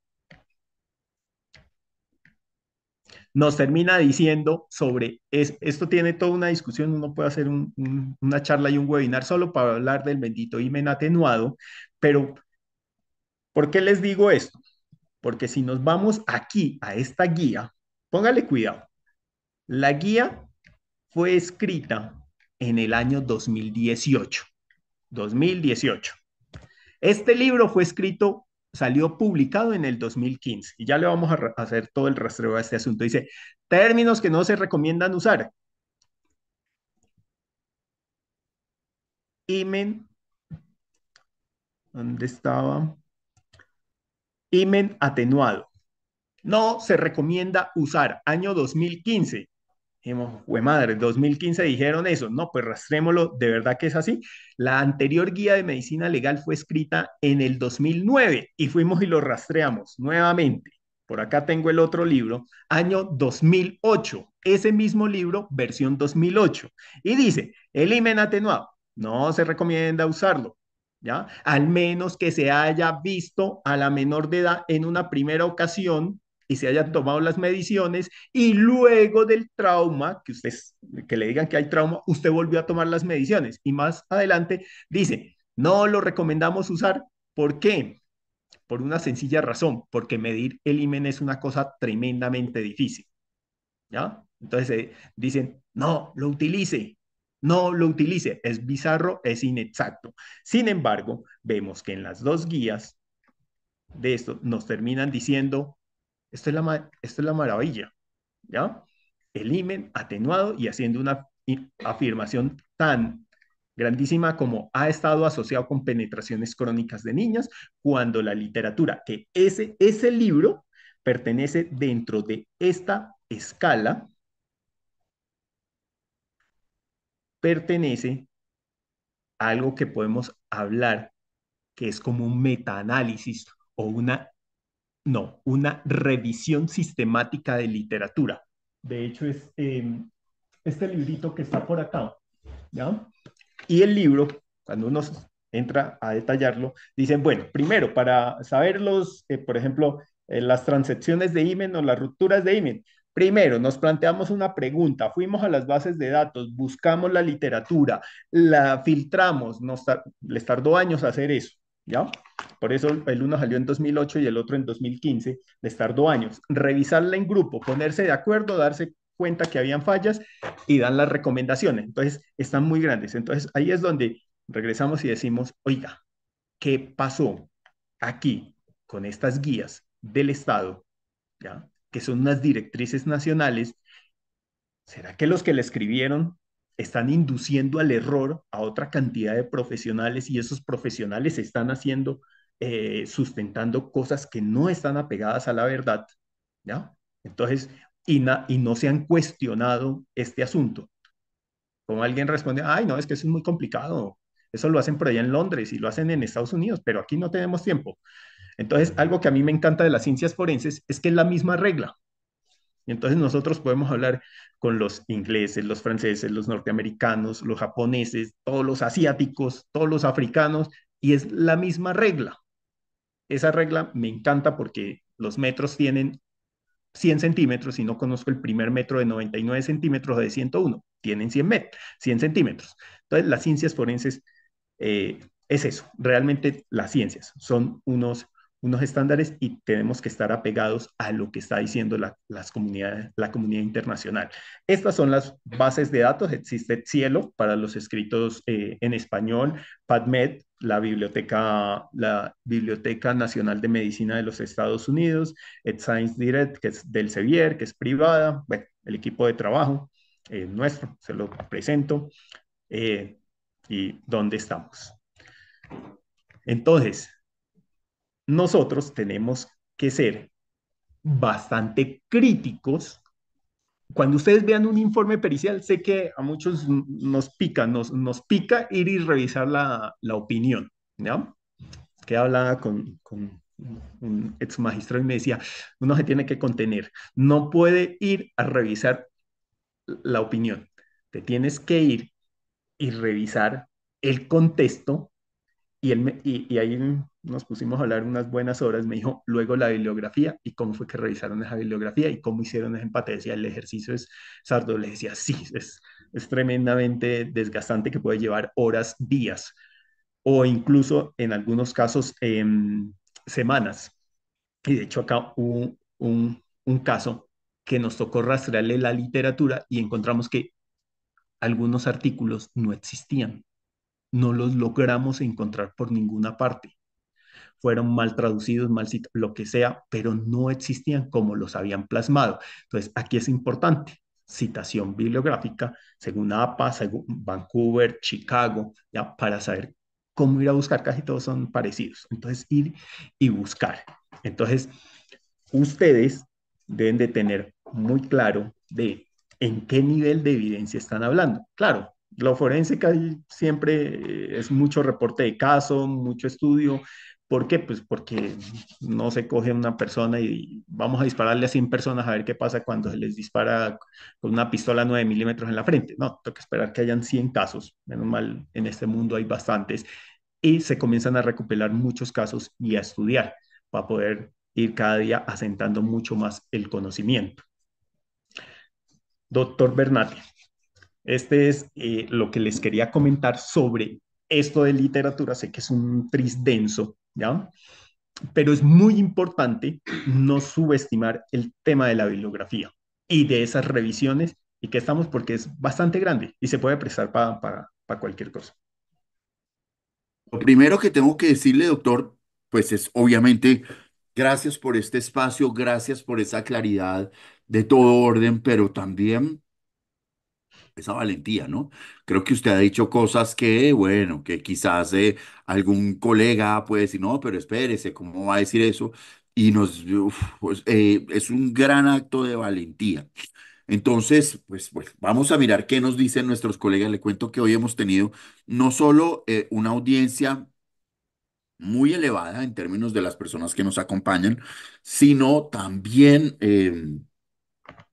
Nos termina diciendo sobre, esto tiene toda una discusión, uno puede hacer una charla y un webinar solo para hablar del bendito himen atenuado, pero ¿por qué les digo esto? Porque si nos vamos aquí a esta guía, póngale cuidado, la guía fue escrita en el año 2018. 2018. Este libro fue escrito, salió publicado en el 2015 y ya le vamos a hacer todo el rastreo a este asunto. Dice, términos que no se recomiendan usar. Imen. ¿Dónde estaba? Imen atenuado. No se recomienda usar. Año 2015. Dijimos, güey madre, 2015 dijeron eso. No, pues rastrémoslo, de verdad que es así. La anterior guía de medicina legal fue escrita en el 2009 y fuimos y lo rastreamos nuevamente. Por acá tengo el otro libro, año 2008, ese mismo libro, versión 2008. Y dice, el himen atenuado, no se recomienda usarlo, ¿ya? Al menos que se haya visto a la menor de edad en una primera ocasión y se hayan tomado las mediciones y luego del trauma, que ustedes, que le digan que hay trauma, usted volvió a tomar las mediciones y más adelante dice, no lo recomendamos usar, ¿por qué? Por una sencilla razón, porque medir el imen es una cosa tremendamente difícil. ¿Ya? Entonces eh, dicen, no, lo utilice, no lo utilice, es bizarro, es inexacto. Sin embargo, vemos que en las dos guías de esto nos terminan diciendo esto es la, esto es la maravilla, ¿ya? El imen atenuado y haciendo una afirmación tan grandísima como ha estado asociado con penetraciones crónicas de niñas cuando la literatura, que ese, ese libro pertenece dentro de esta escala, pertenece a algo que podemos hablar, que es como un metaanálisis o una no, una revisión sistemática de literatura. De hecho, es em, este librito que está por acá. ¿ya? Y el libro, cuando uno entra a detallarlo, dicen, bueno, primero, para saber eh, por ejemplo, eh, las transacciones de IMEN o las rupturas de IMEN, Primero, nos planteamos una pregunta, fuimos a las bases de datos, buscamos la literatura, la filtramos, nos les tardó años hacer eso. ¿ya? Por eso el uno salió en 2008 y el otro en 2015, estar dos años. Revisarla en grupo, ponerse de acuerdo, darse cuenta que habían fallas y dan las recomendaciones. Entonces, están muy grandes. Entonces, ahí es donde regresamos y decimos, oiga, ¿qué pasó aquí con estas guías del Estado, ¿ya? que son unas directrices nacionales? ¿Será que los que le escribieron están induciendo al error a otra cantidad de profesionales y esos profesionales están haciendo, eh, sustentando cosas que no están apegadas a la verdad, ¿ya? Entonces, y no se han cuestionado este asunto. Como alguien responde, ay, no, es que eso es muy complicado, eso lo hacen por allá en Londres y lo hacen en Estados Unidos, pero aquí no tenemos tiempo. Entonces, algo que a mí me encanta de las ciencias forenses es que es la misma regla entonces nosotros podemos hablar con los ingleses, los franceses, los norteamericanos, los japoneses, todos los asiáticos, todos los africanos, y es la misma regla. Esa regla me encanta porque los metros tienen 100 centímetros y no conozco el primer metro de 99 centímetros o de 101. Tienen 100, 100 centímetros. Entonces, las ciencias forenses eh, es eso. Realmente las ciencias son unos unos estándares y tenemos que estar apegados a lo que está diciendo la, las comunidades, la comunidad internacional. Estas son las bases de datos. Existe Cielo para los escritos eh, en español, PadMed, la biblioteca, la biblioteca Nacional de Medicina de los Estados Unidos, Science Direct, que es del Sevier, que es privada, bueno, el equipo de trabajo nuestro, se lo presento, eh, y dónde estamos. Entonces, nosotros tenemos que ser bastante críticos. Cuando ustedes vean un informe pericial, sé que a muchos nos pica, nos, nos pica ir y revisar la, la opinión, ya Que hablaba con, con un ex magistrado y me decía, uno se tiene que contener, no puede ir a revisar la opinión, te tienes que ir y revisar el contexto y, el, nos pusimos a hablar unas buenas horas, me dijo luego la bibliografía y cómo fue que revisaron esa bibliografía y cómo hicieron ese empate. Decía, el ejercicio es sardo, le decía, sí, es, es tremendamente desgastante que puede llevar horas, días o incluso en algunos casos em, semanas. Y de hecho acá hubo un, un caso que nos tocó rastrearle la literatura y encontramos que algunos artículos no existían no los logramos encontrar por ninguna parte fueron mal traducidos, mal citados, lo que sea, pero no existían como los habían plasmado. Entonces, aquí es importante citación bibliográfica según APA, según Vancouver, Chicago, ya para saber cómo ir a buscar, casi todos son parecidos. Entonces, ir y buscar. Entonces, ustedes deben de tener muy claro de en qué nivel de evidencia están hablando. Claro, la forense siempre eh, es mucho reporte de caso, mucho estudio. ¿Por qué? Pues porque no se coge una persona y vamos a dispararle a 100 personas a ver qué pasa cuando se les dispara con una pistola 9 milímetros en la frente. No, toca esperar que hayan 100 casos. Menos mal, en este mundo hay bastantes. Y se comienzan a recopilar muchos casos y a estudiar para poder ir cada día asentando mucho más el conocimiento. Doctor Bernati, este es eh, lo que les quería comentar sobre esto de literatura. Sé que es un tris denso, ¿ya? Pero es muy importante no subestimar el tema de la bibliografía y de esas revisiones y que estamos porque es bastante grande y se puede prestar para cualquier cosa. Lo primero que tengo que decirle, doctor, pues es obviamente gracias por este espacio, gracias por esa claridad de todo orden, pero también esa valentía, ¿no? Creo que usted ha dicho cosas que, bueno, que quizás eh, algún colega puede decir, no, pero espérese, ¿cómo va a decir eso? Y nos, pues, eh, es un gran acto de valentía. Entonces, pues, pues vamos a mirar qué nos dicen nuestros colegas. Le cuento que hoy hemos tenido no solo eh, una audiencia muy elevada en términos de las personas que nos acompañan, sino también em,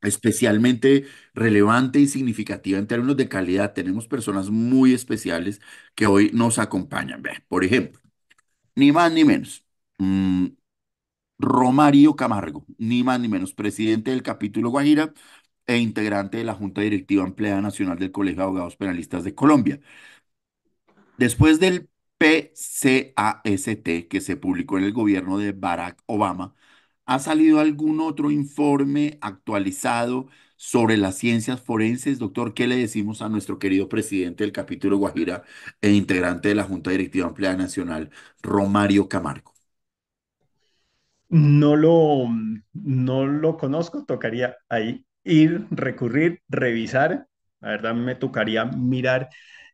especialmente relevante y significativa en términos de calidad. Tenemos personas muy especiales que hoy nos acompañan. Por ejemplo, ni más ni menos, mm, Romario Camargo, ni más ni menos, presidente del capítulo Guajira e integrante de la Junta Directiva Empleada Nacional del Colegio de Abogados Penalistas de Colombia. Después del PCAST que se publicó en el gobierno de Barack Obama, ¿Ha salido algún otro informe actualizado sobre las ciencias forenses? Doctor, ¿qué le decimos a nuestro querido presidente del capítulo Guajira e integrante de la Junta Directiva Ampliada Nacional, Romario Camargo? No lo, no lo conozco, tocaría ahí ir, recurrir, revisar. La verdad me tocaría mirar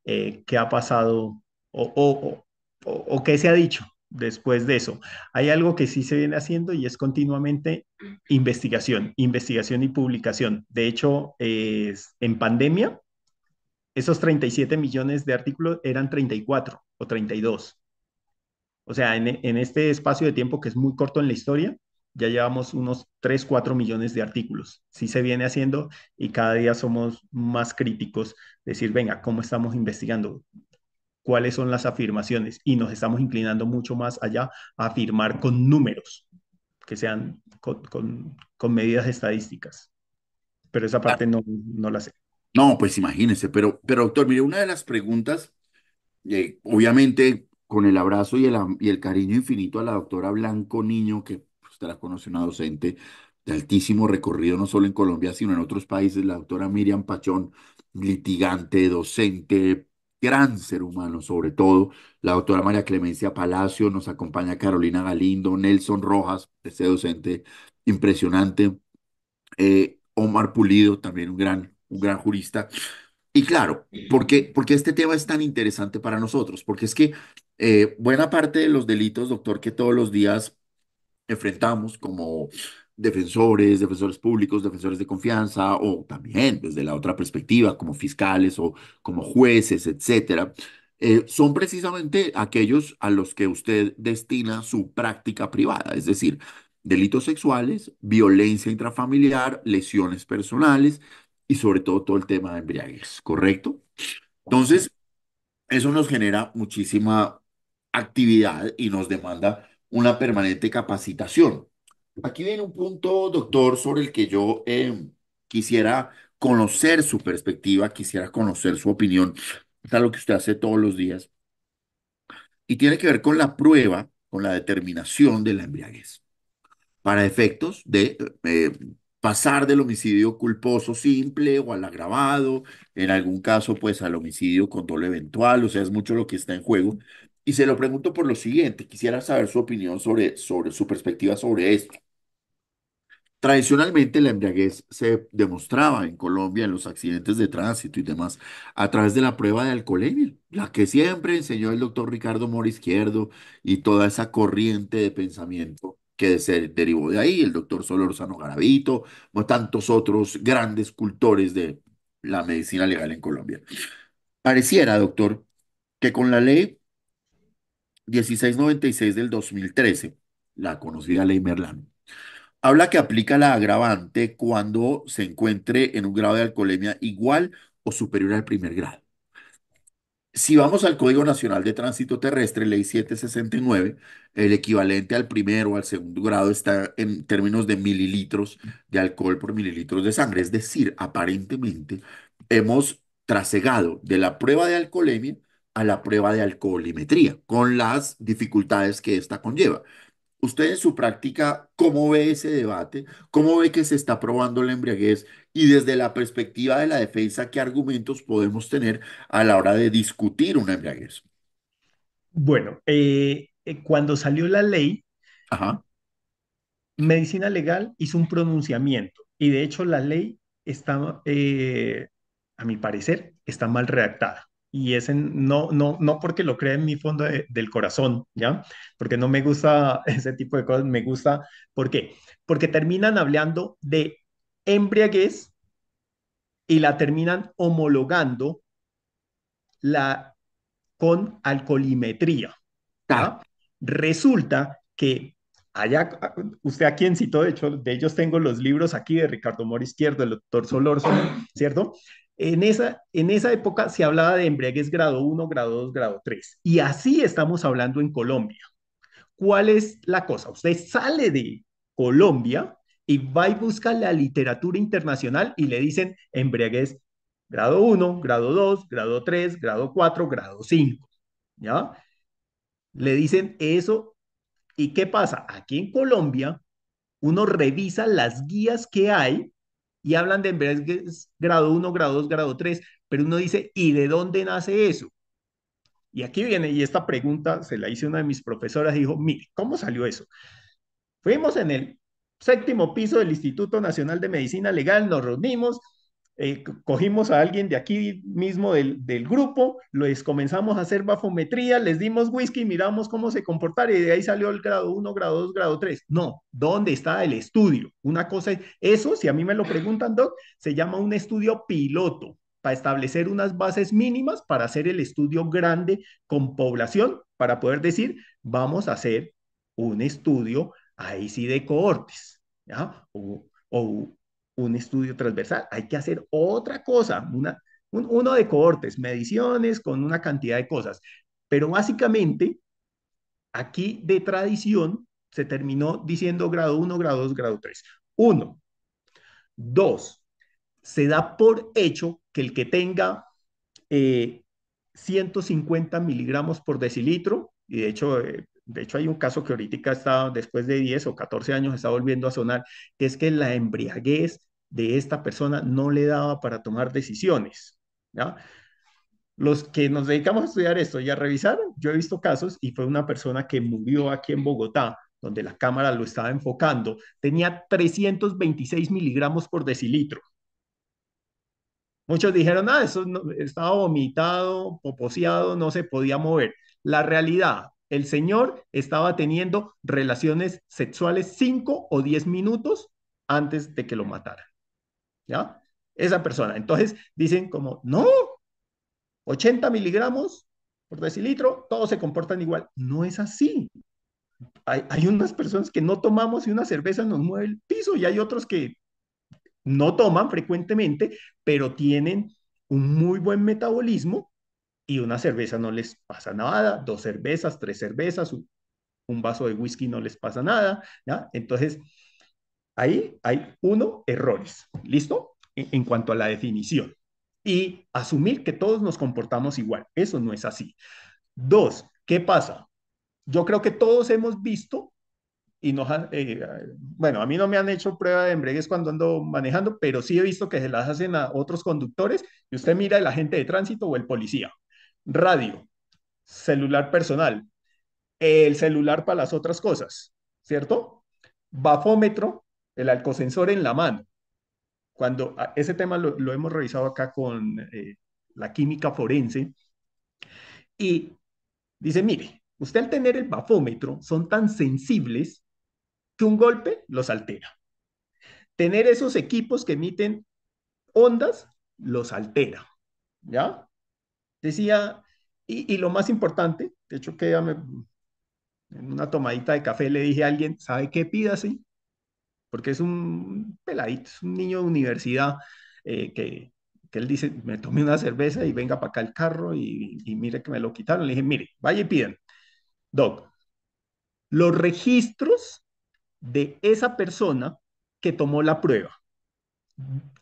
eh, qué ha pasado o, o qué se ha dicho después de eso. Hay algo que sí se viene haciendo y es continuamente investigación, investigación y publicación. De hecho, en pandemia, esos 37 millones de artículos eran 34 o 32. O sea, en, en, este espacio de tiempo que es muy corto en la historia, ya llevamos unos 3, 4 millones de artículos. Sí se viene haciendo y cada día somos más críticos. Decir, venga, ¿cómo estamos investigando? cuáles son las afirmaciones y nos estamos inclinando mucho más allá a afirmar con números, que sean con, con, medidas estadísticas. Pero esa parte no, no la sé. No, pues imagínense, pero, pero doctor, mire, una de las preguntas, eh, obviamente con el abrazo y el, y el cariño infinito a la doctora Blanco Niño, que pues, usted la conoce, una docente de altísimo recorrido, no solo en Colombia, sino en otros países, la doctora Miriam Pachón, litigante, docente, gran ser humano sobre todo, la doctora María Clemencia Palacio, nos acompaña Carolina Galindo, Nelson Rojas, ese docente impresionante, eh, Omar Pulido, también un gran, un gran jurista. Y claro, porque porque este tema es tan interesante para nosotros? Porque es que eh, buena parte de los delitos, doctor, que todos los días enfrentamos como defensores, defensores públicos, defensores de confianza, o también desde la otra perspectiva, como fiscales o como jueces, etcétera, eh, son precisamente aquellos a los que usted destina su práctica privada, es decir, delitos sexuales, violencia intrafamiliar, lesiones personales y sobre todo todo el tema de embriaguez, ¿correcto? Entonces, eso nos genera muchísima actividad y nos demanda una permanente capacitación. Aquí viene un punto, doctor, sobre el que yo eh, quisiera conocer su perspectiva, quisiera conocer su opinión, está lo que usted hace todos los días, y tiene que ver con la prueba, con la determinación de la embriaguez, para efectos de eh, pasar del homicidio culposo simple o al agravado, en algún caso pues al homicidio con doble eventual, o sea, es mucho lo que está en juego. Y se lo pregunto por lo siguiente, quisiera saber su opinión sobre, sobre su perspectiva sobre esto. Tradicionalmente la embriaguez se demostraba en Colombia en los accidentes de tránsito y demás a través de la prueba de alcoholemia, la que siempre enseñó el doctor Ricardo Mora Izquierdo y toda esa corriente de pensamiento que se derivó de ahí, el doctor Solorzano Garavito, tantos otros grandes cultores de la medicina legal en Colombia. Pareciera, doctor, que con la ley 1696 del 2013, la conocida ley Merlano, Habla que aplica la agravante cuando se encuentre en un grado de alcoholemia igual o superior al primer grado. Si vamos al Código Nacional de Tránsito Terrestre, Ley 769, el equivalente al primero o al segundo grado está en términos de mililitros de alcohol por mililitros de sangre. Es decir, aparentemente hemos trasegado de la prueba de alcoholemia a la prueba de alcoholimetría, con las dificultades que esta conlleva. Usted en su práctica, ¿cómo ve ese debate? ¿Cómo ve que se está probando la embriaguez? Y desde la perspectiva de la defensa, ¿qué argumentos podemos tener a la hora de discutir una embriaguez? Bueno, eh, eh, cuando salió la ley, Medicina Legal hizo un pronunciamiento y de hecho la ley está, eh, a mi parecer, está mal redactada y ese no, no, no porque lo crea en mi fondo del corazón, ¿ya? Porque no me gusta ese tipo de cosas, me gusta, ¿por qué? Porque terminan hablando de embriaguez y la terminan homologando la, con alcoholimetría. Ah. Resulta que allá, usted a quien citó, de hecho, de ellos tengo los libros aquí de Ricardo Moro Izquierdo, el doctor Solorzo, ¿cierto? En esa, en esa época se hablaba de embriaguez grado 1, grado 2, grado 3. Y así estamos hablando en Colombia. ¿Cuál es la cosa? Usted sale de Colombia y va y busca la literatura internacional y le dicen embriaguez grado 1, grado 2, grado 3, grado 4, grado 5. ¿Ya? Le dicen eso. ¿Y qué pasa? Aquí en Colombia, uno revisa las guías que hay y hablan de grado 1, grado 2, grado 3, pero uno dice, ¿y de dónde nace eso? Y aquí viene, y esta pregunta se la hice una de mis profesoras, dijo, mire, ¿cómo salió eso? Fuimos en el séptimo piso del Instituto Nacional de Medicina Legal, nos reunimos, eh, cogimos a alguien de aquí mismo del, grupo, les comenzamos a hacer bafometría, les dimos whisky, miramos cómo se comportaron, y de ahí salió el grado 1, grado 2, grado 3. No, ¿dónde está el estudio? Una cosa eso, si a mí me lo preguntan, Doc, se llama un estudio piloto para establecer unas bases mínimas para hacer el estudio grande con población, para poder decir, vamos a hacer un estudio ahí sí de cohortes, ¿ya? O, o un estudio transversal, hay que hacer otra cosa, una, uno de cohortes, mediciones con una cantidad de cosas. Pero básicamente, aquí de tradición se terminó diciendo grado 1, grado 2, grado 3. Uno. Dos, se da por hecho que el que tenga 150 eh, miligramos por decilitro, y de hecho, eh, de hecho hay un caso que ahorita está, después de 10 o 14 años, está volviendo a sonar, que es que la embriaguez de esta persona no le daba para tomar decisiones. Los que nos dedicamos a estudiar esto ya revisaron, yo he visto casos y fue una persona que murió aquí en Bogotá, donde la cámara lo estaba enfocando, tenía 326 miligramos por decilitro. Muchos dijeron, ah, eso estaba vomitado, poposeado, no se podía mover. La realidad, el señor estaba teniendo relaciones sexuales 5 o 10 minutos antes de que lo matara. ¿ya? Esa persona. Entonces dicen como, no, 80 miligramos por decilitro, todos se comportan igual. No es así. Hay, unas personas que no tomamos y una cerveza nos mueve el piso y hay otros que no toman frecuentemente, pero tienen un muy buen metabolismo y una cerveza no les pasa nada, dos cervezas, tres cervezas, un, un vaso de whisky no les pasa nada, ¿ya? Entonces, Ahí hay uno, errores, ¿listo? E-, en, cuanto a la definición. Y asumir que todos nos comportamos igual, eso no es así. Dos, ¿qué pasa? Yo creo que todos hemos visto y nos eh, bueno, a mí no me han hecho prueba de embregues cuando ando manejando, pero sí he visto que se las hacen a otros conductores y usted mira el agente de tránsito o el policía. Radio, celular personal, el celular para las otras cosas, ¿cierto? Bafómetro el alcosensor en la mano. Cuando ah, ese tema lo, hemos revisado acá con eh, la química forense, y dice, mire, usted al tener el bafómetro son tan sensibles que un golpe los altera. Tener esos equipos que emiten ondas los altera, ¿ya? Decía, y, lo más importante, de hecho que ya me, en una tomadita de café le dije a alguien, ¿sabe qué así? porque es un peladito, es un niño de universidad eh, que, que, él dice, me tomé una cerveza y venga para acá el carro y, y, mire que me lo quitaron. Le dije, mire, vaya y piden. Doc, los registros de esa persona que tomó la prueba,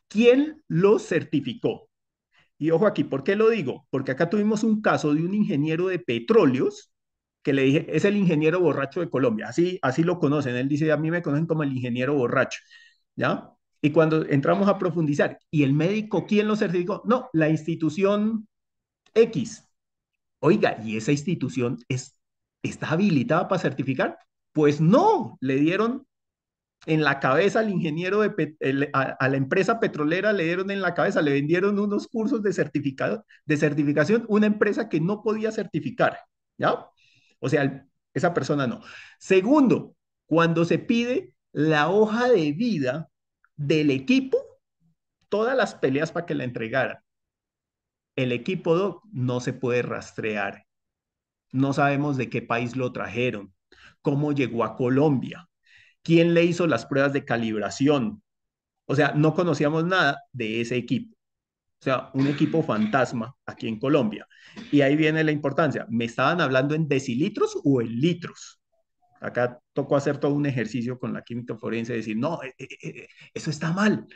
¿quién lo certificó? Y ojo aquí, ¿por qué lo digo? Porque acá tuvimos un caso de un ingeniero de petróleos que le dije, es el ingeniero borracho de Colombia, así, así lo conocen, él dice, a mí me conocen como el ingeniero borracho, ¿ya? Y cuando entramos a profundizar, ¿y el médico quién lo certificó? No, la institución X. Oiga, ¿y esa institución es, está habilitada para certificar? Pues no, le dieron en la cabeza al ingeniero, de, a, la empresa petrolera le dieron en la cabeza, le vendieron unos cursos de, certificado, de certificación, una empresa que no podía certificar, ¿ya? O sea, esa persona no. Segundo, cuando se pide la hoja de vida del equipo, todas las peleas para que la entregara, El equipo no se puede rastrear. No sabemos de qué país lo trajeron, cómo llegó a Colombia, quién le hizo las pruebas de calibración. O sea, no conocíamos nada de ese equipo o sea, un equipo fantasma aquí en Colombia. Y ahí viene la importancia. ¿Me estaban hablando en decilitros o en litros? Acá tocó hacer todo un ejercicio con la química forense, y decir, no, eh, eh, eh, eso está mal.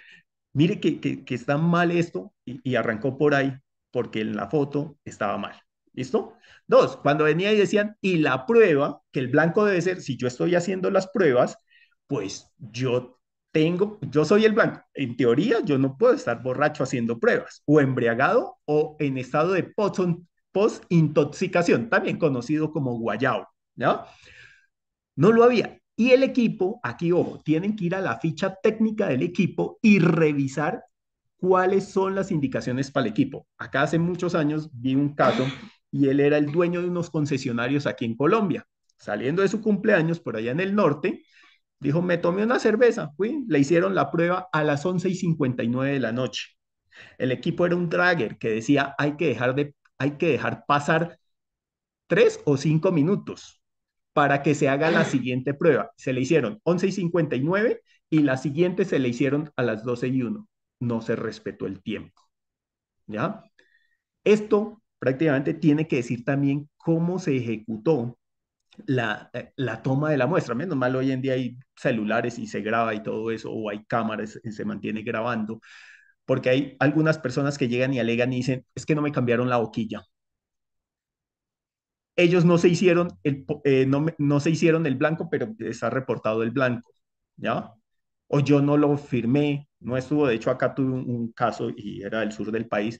Mire que, que, está mal esto y, arrancó por ahí porque en la foto estaba mal. ¿Listo? Dos, cuando venía y decían, y la prueba, que el blanco debe ser, si yo estoy haciendo las pruebas, pues yo tengo, yo soy el blanco. En teoría, yo no puedo estar borracho haciendo pruebas, o embriagado, o en estado de post-intoxicación, también conocido como guayao, ¿no? No lo había. Y el equipo, aquí ojo, tienen que ir a la ficha técnica del equipo y revisar cuáles son las indicaciones para el equipo. Acá hace muchos años vi un caso y él era el dueño de unos concesionarios aquí en Colombia. Saliendo de su cumpleaños por allá en el norte, Dijo, me tomé una cerveza, le hicieron la prueba a las 11 y 59 de la noche. El equipo era un dragger que decía, hay que dejar, de, hay que dejar pasar tres o cinco minutos para que se haga la siguiente prueba. Se le hicieron 11 y 59 y la siguiente se le hicieron a las 12 y 1. No se respetó el tiempo. ¿Ya? Esto prácticamente tiene que decir también cómo se ejecutó la, eh, la, toma de la muestra. Menos mal hoy en día hay celulares y se graba y todo eso, o hay cámaras y eh, se mantiene grabando, porque hay algunas personas que llegan y alegan y dicen, es que no me cambiaron la boquilla. Ellos no se hicieron el, eh, no, se hicieron el blanco, pero está reportado el blanco, ¿ya? O yo no lo firmé, no estuvo, de hecho acá tuve un, un caso y era del sur del país,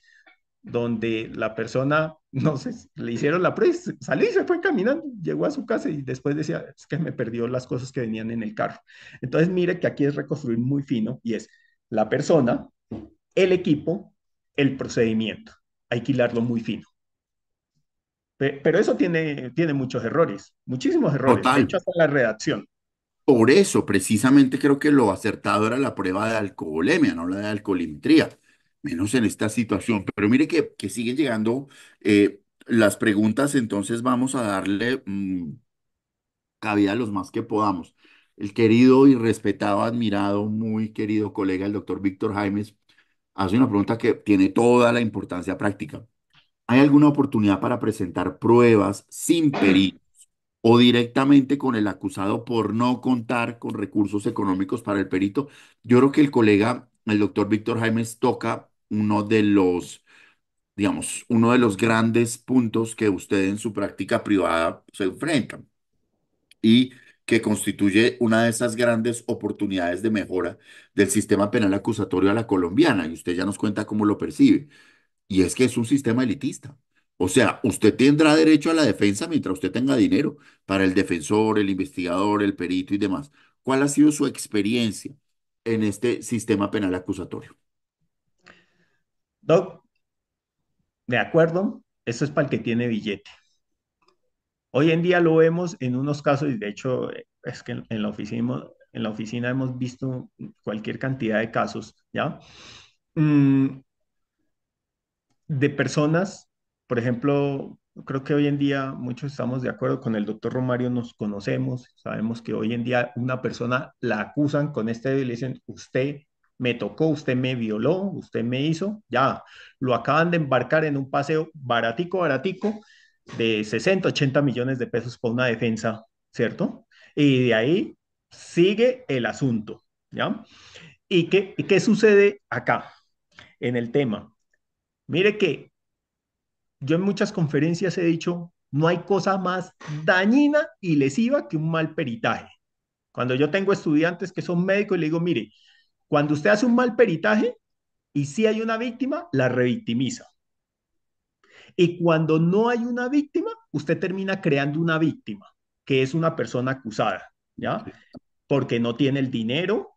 donde la persona, no sé, le hicieron la prueba, salí, se fue caminando, llegó a su casa y después decía, es que me perdió las cosas que venían en el carro. Entonces, mire que aquí es reconstruir muy fino y es la persona, el equipo, el procedimiento. Hay que hilarlo muy fino. Pero eso tiene, tiene muchos errores, muchísimos errores, la redacción. Por eso, precisamente creo que lo acertado era la prueba de alcoholemia, no la de alcoholimetría menos en esta situación. Pero mire que, que siguen llegando eh, las preguntas, entonces vamos a darle mm, cabida a los más que podamos. El querido y respetado, admirado, muy querido colega, el doctor Víctor Jaimes, hace una pregunta que tiene toda la importancia práctica. ¿Hay alguna oportunidad para presentar pruebas sin peritos o directamente con el acusado por no contar con recursos económicos para el perito? Yo creo que el colega, el doctor Víctor Jaimes, toca uno de los, digamos, uno de los grandes puntos que usted en su práctica privada se enfrenta y que constituye una de esas grandes oportunidades de mejora del sistema penal acusatorio a la colombiana, y usted ya nos cuenta cómo lo percibe, y es que es un sistema elitista. O sea, usted tendrá derecho a la defensa mientras usted tenga dinero para el defensor, el investigador, el perito y demás. ¿Cuál ha sido su experiencia en este sistema penal acusatorio? Doc, de acuerdo, eso es para el que tiene billete. Hoy en día lo vemos en unos casos, y de hecho es que en la oficina, hemos visto cualquier cantidad de casos, ¿ya? Mm, de personas, por ejemplo, creo que hoy en día muchos estamos de acuerdo con el doctor Romario, nos conocemos, sabemos que hoy en día una persona la acusan con este y le dicen, usted me tocó, usted me violó, usted me hizo, ya, lo acaban de embarcar en un paseo baratico, baratico, de 60, 80 millones de pesos por una defensa, ¿cierto? Y de ahí sigue el asunto, ¿ya? ¿Y qué, qué sucede acá en el tema? Mire que yo en muchas conferencias he dicho, no hay cosa más dañina y lesiva que un mal peritaje. Cuando yo tengo estudiantes que son médicos y le digo, mire, cuando usted hace un mal peritaje y si hay una víctima, la revictimiza. Y cuando no hay una víctima, usted termina creando una víctima, que es una persona acusada, ¿ya? Porque no tiene el dinero,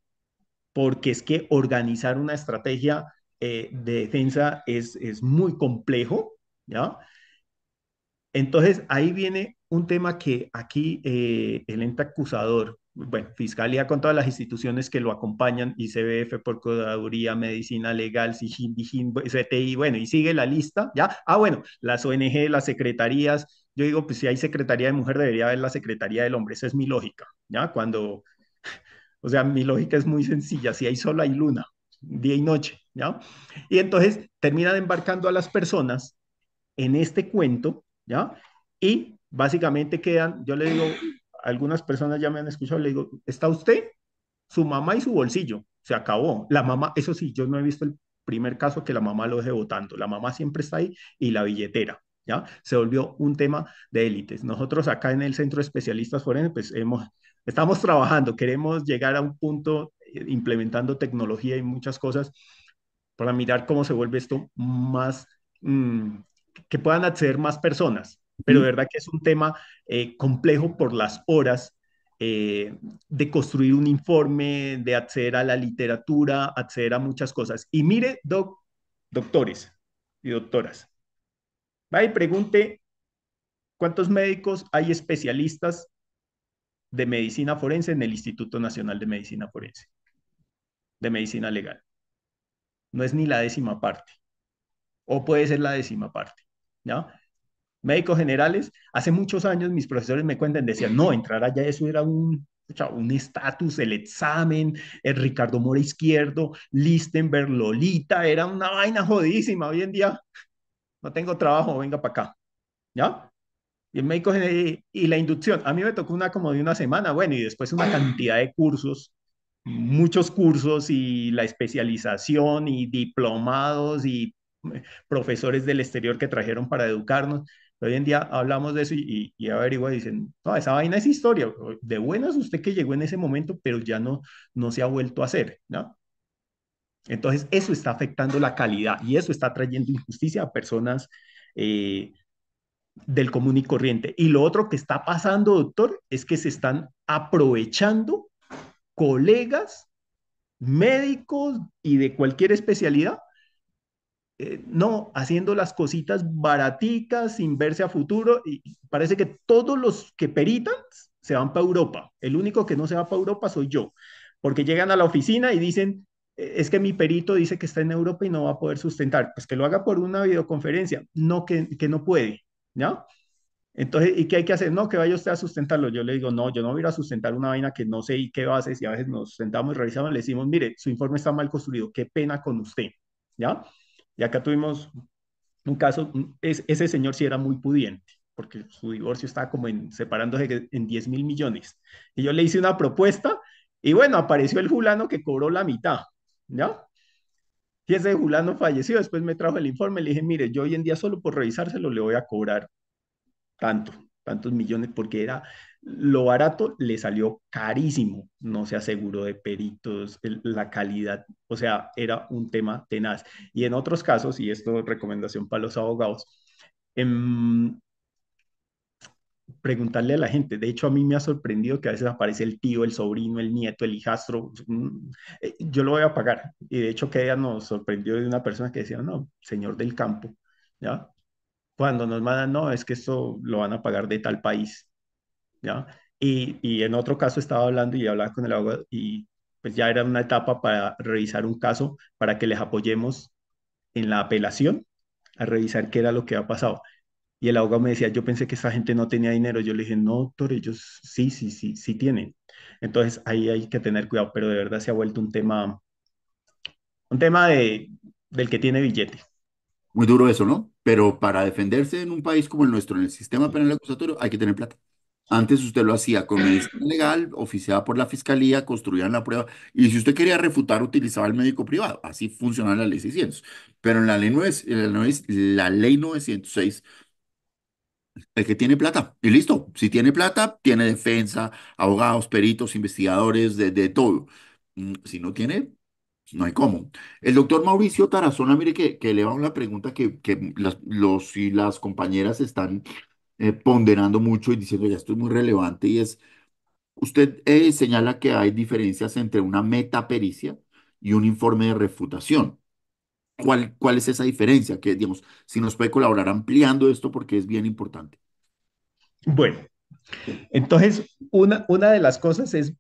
porque es que organizar una estrategia eh, de defensa es, es muy complejo, ¿ya? Entonces, ahí viene un tema que aquí eh, el ente acusador bueno, Fiscalía con todas las instituciones que lo acompañan, ICBF, Procuraduría, Medicina Legal, SIGIN, CTI, bueno, y sigue la lista, ¿ya? Ah, bueno, las ONG, las secretarías, yo digo, pues si hay Secretaría de Mujer, debería haber la Secretaría del Hombre, esa es mi lógica, ¿ya? Cuando, o sea, mi lógica es muy sencilla, si hay sol hay luna, día y noche, ¿ya? Y entonces terminan embarcando a las personas en este cuento, ¿ya? Y básicamente quedan, yo le digo, algunas personas ya me han escuchado, le digo, ¿está usted? Su mamá y su bolsillo. Se acabó. La mamá, eso sí, yo no he visto el primer caso que la mamá lo deje votando. La mamá siempre está ahí y la billetera. ¿Ya? Se volvió un tema de élites. Nosotros acá en el Centro de Especialistas Forenses, pues hemos, estamos trabajando, queremos llegar a un punto eh, implementando tecnología y muchas cosas para mirar cómo se vuelve esto más, mm, que puedan acceder más personas, pero de verdad que es un tema eh, complejo por las horas eh, de construir un informe, de acceder a la literatura, acceder a muchas cosas. Y mire, doctores y doctoras, va y pregunte cuántos médicos hay especialistas de medicina forense en el Instituto Nacional de Medicina Forense, de medicina legal. No es ni la décima parte, o puede ser la décima parte, ¿ya? médicos generales, hace muchos años mis profesores me cuentan, decían, no, entrar allá eso era un un estatus, el examen, el Ricardo Mora Izquierdo, Listenberg, Lolita, era una vaina jodísima Hoy en día no tengo trabajo, venga para acá. ¿Ya? Y el médico y la inducción. A mí me tocó una como de una semana, bueno, y después una cantidad de cursos, muchos cursos y la especialización y diplomados y profesores del exterior que trajeron para educarnos hoy en día hablamos de eso y, y, y averigua dicen, no, esa vaina es historia, de buenas usted que llegó en ese momento, pero ya no, no se ha vuelto a hacer, ¿no? Entonces, eso está afectando la calidad y eso está trayendo injusticia a personas eh, del común y corriente. Y lo otro que está pasando, doctor, es que se están aprovechando colegas médicos y de cualquier especialidad eh, no, haciendo las cositas baraticas sin verse a futuro. Y parece que todos los que peritan se van para Europa. El único que no se va para Europa soy yo, porque llegan a la oficina y dicen, eh, es que mi perito dice que está en Europa y no va a poder sustentar. Pues que lo haga por una videoconferencia, no que, no puede, ¿ya? Entonces, ¿y qué hay que hacer? No, que vaya usted a sustentarlo. Yo le digo, no, yo no voy a ir a sustentar una vaina que no sé y qué bases, y a veces nos sentamos y revisamos, le decimos, mire, su informe está mal construido, qué pena con usted, ¿ya? Y acá tuvimos un caso, ese señor sí era muy pudiente, porque su divorcio estaba como en, separándose en 10 mil millones. Y yo le hice una propuesta y bueno, apareció el fulano que cobró la mitad, ¿ya? Y ese fulano falleció, después me trajo el informe, le dije, mire, yo hoy en día solo por revisárselo le voy a cobrar tanto, tantos millones, porque era lo barato le salió carísimo, no se aseguró de peritos, la calidad, o sea, era un tema tenaz. Y en otros casos, y esto es recomendación para los abogados, em, preguntarle a la gente. De hecho, a mí me ha sorprendido que a veces aparece el tío, el sobrino, el nieto, el hijastro. Mm, eh, yo lo voy a pagar. Y de hecho, que ella nos sorprendió de una persona que decía, no, señor del campo, ¿ya? Cuando nos mandan, no, es que esto lo van a pagar de tal país. Y, en otro caso estaba hablando y hablaba con el abogado y pues ya era una etapa para revisar un caso para que les apoyemos en la apelación a revisar qué era lo que había pasado. Y el abogado me decía, yo pensé que esa gente no tenía dinero. Yo le dije, no, doctor, ellos sí, sí, sí, sí tienen. Entonces ahí hay que tener cuidado, pero de verdad se ha vuelto un tema, un tema de, del que tiene billete. Muy duro eso, ¿no? Pero para defenderse en un país como el nuestro, en el sistema penal acusatorio, hay que tener plata. Antes usted lo hacía con medicina legal, oficiada por la fiscalía, construían la prueba. Y si usted quería refutar, utilizaba el médico privado. Así funcionaba la ley 600. Pero en la ley, la ley 906, el que tiene plata, y listo. Si tiene plata, tiene defensa, abogados, peritos, investigadores, de, de todo. Mm, si no tiene, no hay cómo. El doctor Mauricio Tarazona, mire que, que le va una pregunta que, que los y las compañeras están eh, ponderando mucho y diciendo, ya esto es muy relevante, y es, usted eh, señala que hay diferencias entre una metapericia y un informe de refutación. ¿Cuál, cuál es esa diferencia? Que, digamos, si nos puede colaborar ampliando esto porque es bien importante. Bueno, entonces, una, una de las cosas es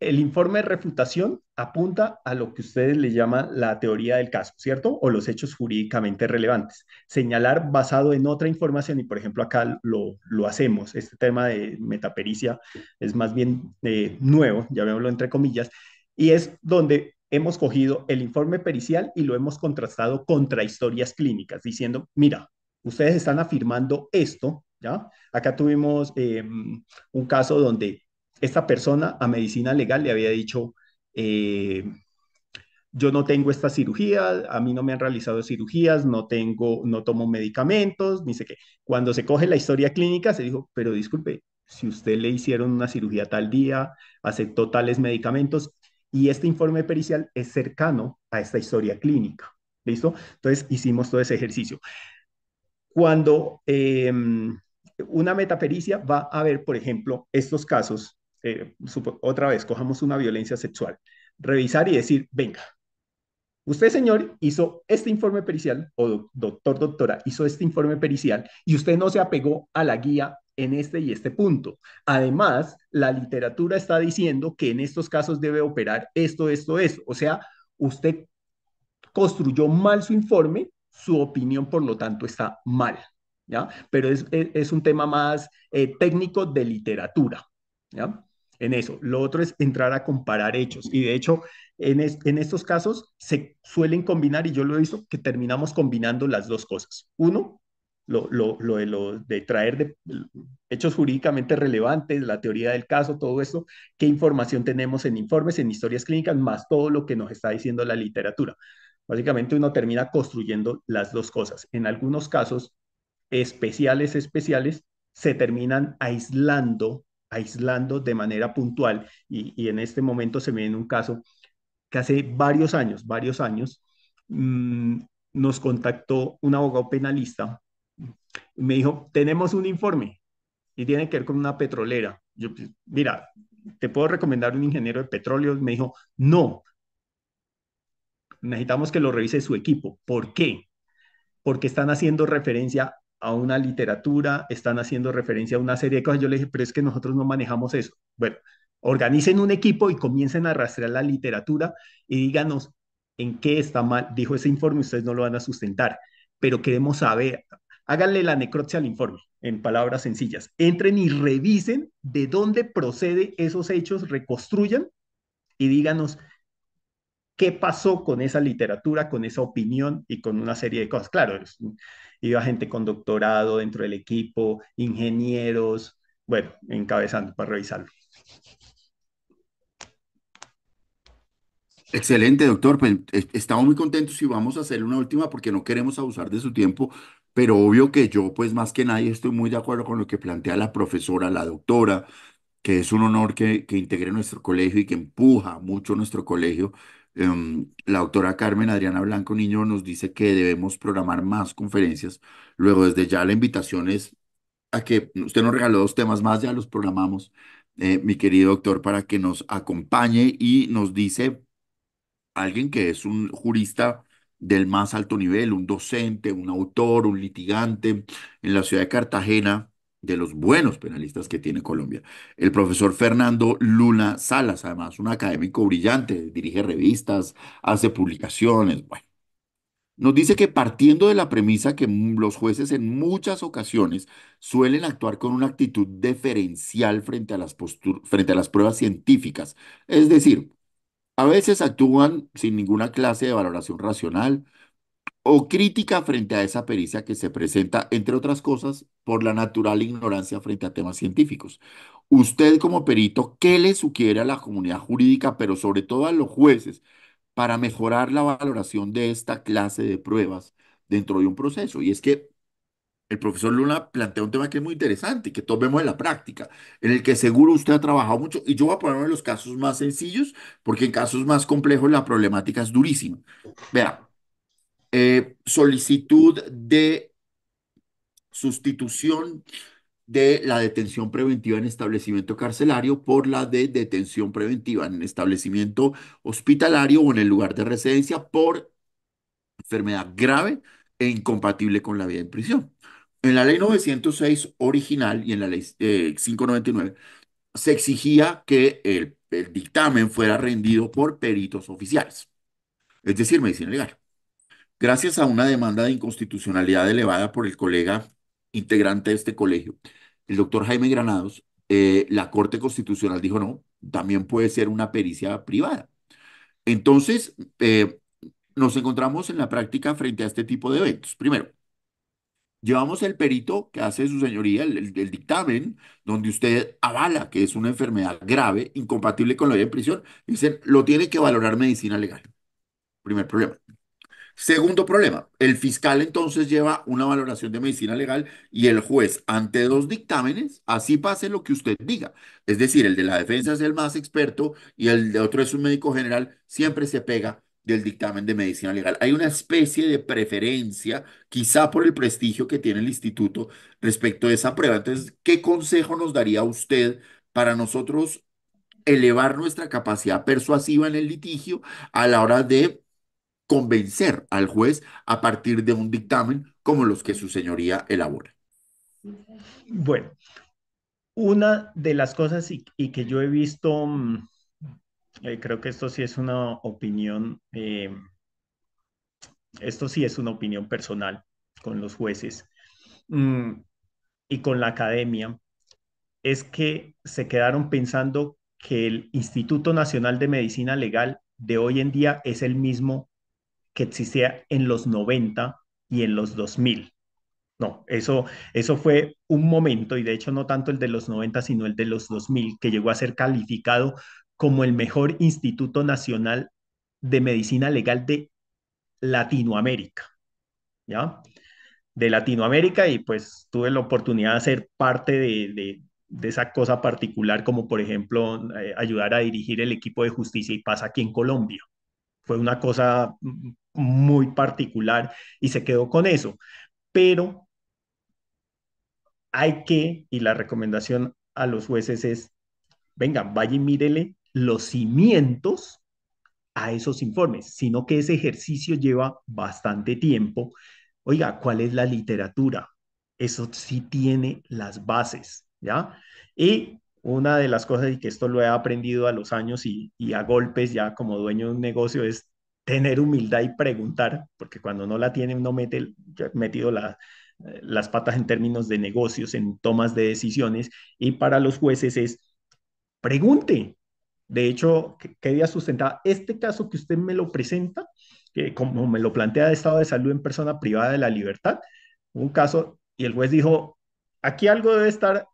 el informe de refutación apunta a lo que ustedes le llaman la teoría del caso, ¿cierto? O los hechos jurídicamente relevantes. Señalar basado en otra información, y por ejemplo acá lo, lo hacemos, este tema de metapericia es más bien eh, nuevo, ya llamémoslo entre comillas, y es donde hemos cogido el informe pericial y lo hemos contrastado contra historias clínicas, diciendo, mira, ustedes están afirmando esto, ¿ya? Acá tuvimos em, un caso donde esta persona a medicina legal le había dicho, eh, yo no tengo esta cirugía, a mí no me han realizado cirugías, no tengo, no tomo medicamentos, ni sé qué. Cuando se coge la historia clínica, se dijo, pero disculpe, si usted le hicieron una cirugía tal día, aceptó tales medicamentos, y este informe pericial es cercano a esta historia clínica. ¿Listo? Entonces hicimos todo ese ejercicio. Cuando eh, una metapericia va a ver, por ejemplo, estos casos eh, otra vez, cojamos una violencia sexual, revisar y decir, venga, usted señor hizo este informe pericial, o doctor, doctora, hizo este informe pericial y usted no se apegó a la guía en este y este punto. Además, la literatura está diciendo que en estos casos debe operar esto, esto, eso, O sea, usted construyó mal su informe, su opinión, por lo tanto, está mal. ¿ya? Pero es, un tema más eh, técnico de literatura. ¿ya? en eso. Lo otro es entrar a comparar hechos. Y de hecho, en, estos casos se suelen combinar, y yo lo he visto, que terminamos combinando las dos cosas. Uno, lo, de, traer de, hechos jurídicamente relevantes, la teoría del caso, todo esto, qué información tenemos en informes, en historias clínicas, más todo lo que nos está diciendo la literatura. Básicamente uno termina construyendo las dos cosas. En algunos casos especiales, especiales, se terminan aislando aislando de manera puntual y, en este momento se me viene un caso que hace varios años, varios años, mm, nos contactó un abogado penalista y me dijo, tenemos un informe y tiene que ver con una petrolera. Yo, pues, mira, te puedo recomendar un ingeniero de petróleo. Me dijo, no, necesitamos que lo revise su equipo. ¿Por qué? Porque están haciendo referencia a una literatura, están haciendo referencia a una serie de cosas. Yo le dije, pero es que nosotros no manejamos eso. Bueno, organicen un equipo y comiencen a rastrear la literatura y díganos en qué está mal. Dijo ese informe, ustedes no lo van a sustentar, pero queremos saber. Háganle la necropsia al informe, en palabras sencillas. Entren y revisen de dónde procede esos hechos, reconstruyan y díganos qué pasó con esa literatura, con esa opinión y con una serie de cosas. Claro, iba gente con doctorado dentro del equipo, ingenieros, bueno, encabezando para revisarlo. Excelente, doctor. Pues, estamos muy contentos y vamos a hacer una última porque no queremos abusar de su tiempo, pero obvio que yo, pues más que nadie, estoy muy de acuerdo con lo que plantea la profesora, la doctora, que es un honor que, que integre nuestro colegio y que empuja mucho nuestro colegio Em, la autora Carmen Adriana Blanco Niño nos dice que debemos programar más conferencias. Luego, desde ya la invitación es a que usted nos regaló dos temas más, ya los programamos, eh, mi querido doctor, para que nos acompañe y nos dice alguien que es un jurista del más alto nivel, un docente, un autor, un litigante en la ciudad de Cartagena de los buenos penalistas que tiene Colombia. El profesor Fernando Luna Salas, además, un académico brillante, dirige revistas, hace publicaciones, bueno. Nos dice que partiendo de la premisa que los jueces en muchas ocasiones suelen actuar con una actitud deferencial frente a las, frente a las pruebas científicas, es decir, a veces actúan sin ninguna clase de valoración racional o crítica frente a esa pericia que se presenta, entre otras cosas, por la natural ignorancia frente a temas científicos. Usted como perito, ¿qué le sugiere a la comunidad jurídica, pero sobre todo a los jueces, para mejorar la valoración de esta clase de pruebas dentro de un proceso? Y es que el profesor Luna plantea un tema que es muy interesante, que todos vemos en la práctica, en el que seguro usted ha trabajado mucho, y yo voy a ponerme los casos más sencillos, porque en casos más complejos la problemática es durísima. Vea, eh, solicitud de sustitución de la detención preventiva en establecimiento carcelario por la de detención preventiva en establecimiento hospitalario o en el lugar de residencia por enfermedad grave e incompatible con la vida en prisión. En la ley 906 original y en la ley 599 eh, se exigía que el, el dictamen fuera rendido por peritos oficiales, es decir, medicina legal. Gracias a una demanda de inconstitucionalidad elevada por el colega integrante de este colegio, el doctor Jaime Granados, eh, la Corte Constitucional dijo no, también puede ser una pericia privada. Entonces, eh, nos encontramos en la práctica frente a este tipo de eventos. Primero, llevamos el perito que hace su señoría, el, dictamen, donde usted avala que es una enfermedad grave, incompatible con la vida en prisión, dicen, lo tiene que valorar medicina legal. Primer problema. Segundo problema, el fiscal entonces lleva una valoración de medicina legal y el juez ante dos dictámenes, así pase lo que usted diga. Es decir, el de la defensa es el más experto y el de otro es un médico general, siempre se pega del dictamen de medicina legal. Hay una especie de preferencia, quizá por el prestigio que tiene el instituto respecto de esa prueba. Entonces, ¿qué consejo nos daría usted para nosotros elevar nuestra capacidad persuasiva en el litigio a la hora de convencer al juez a partir de un dictamen como los que su señoría elabora. Bueno, una de las cosas y, que yo he visto, mm, eh, creo que esto sí es una opinión, eh, esto sí es una opinión personal con los jueces mm, y con la academia, es que se quedaron pensando que el Instituto Nacional de Medicina Legal de hoy en día es el mismo que existía en los 90 y en los 2000. No, eso, eso fue un momento, y de hecho no tanto el de los 90, sino el de los 2000, que llegó a ser calificado como el mejor Instituto Nacional de Medicina Legal de Latinoamérica. ¿Ya? De Latinoamérica, y pues tuve la oportunidad de ser parte de, esa cosa particular, como por ejemplo eh, ayudar a dirigir el equipo de justicia y paz aquí en Colombia. Fue una cosa mm, muy particular y se quedó con eso. Pero hay que, y la recomendación a los jueces es, venga, vaya y mírele los cimientos a esos informes, sino que ese ejercicio lleva bastante tiempo. Oiga, ¿cuál es la literatura? Eso sí tiene las bases, ¿ya? Y una de las cosas, y que esto lo he aprendido a los años y a golpes ya como dueño de un negocio, es tener humildad y preguntar, porque cuando no la tiene uno mete, metido eh, las patas en términos de negocios, en tomas de decisiones, y para los jueces es, pregunte. De hecho, ¿qué, día Este caso que usted me lo presenta, que como me lo plantea de estado de salud en persona privada de la libertad, un caso, y el juez dijo, aquí algo debe estar,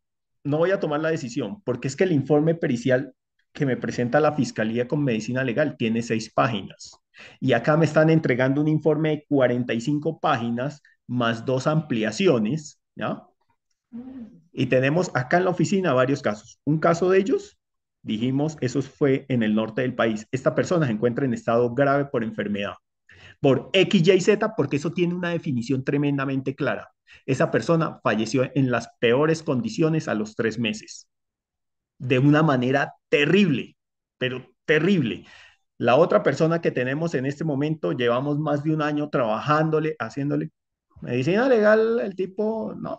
no voy a tomar la decisión, porque es que el informe pericial que me presenta la Fiscalía con Medicina Legal tiene seis páginas. Y acá me están entregando un informe de 45 páginas más dos ampliaciones, ¿ya? Y tenemos acá en la oficina varios casos. Un caso de ellos, dijimos, eso fue en el norte del país. Esta persona se encuentra en estado grave por enfermedad, por X, Y, Z, porque eso tiene una definición tremendamente clara. Esa persona falleció en las peores condiciones a los tres meses, de una manera terrible, pero terrible. La otra persona que tenemos en este momento, llevamos más de un año trabajándole, haciéndole medicina legal, el tipo, no,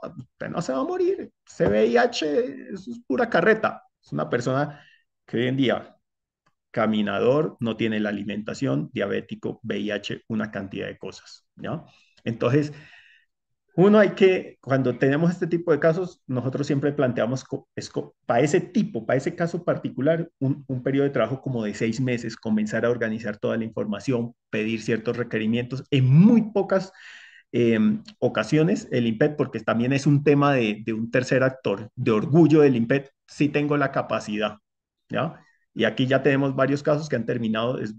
no se va a morir. CVIH, VIH es pura carreta. Es una persona que hoy en día, caminador, no tiene la alimentación, diabético, VIH, una cantidad de cosas, ¿no? Entonces, uno hay que, cuando tenemos este tipo de casos, nosotros siempre planteamos para ese tipo, para ese caso particular, un, periodo de trabajo como de seis meses, comenzar a organizar toda la información, pedir ciertos requerimientos. En muy pocas em, ocasiones el IMPET, porque también es un tema de, un tercer actor, de orgullo del IMPET, si tengo la capacidad, ¿ya? Y aquí ya tenemos varios casos que han terminado desvolviéndose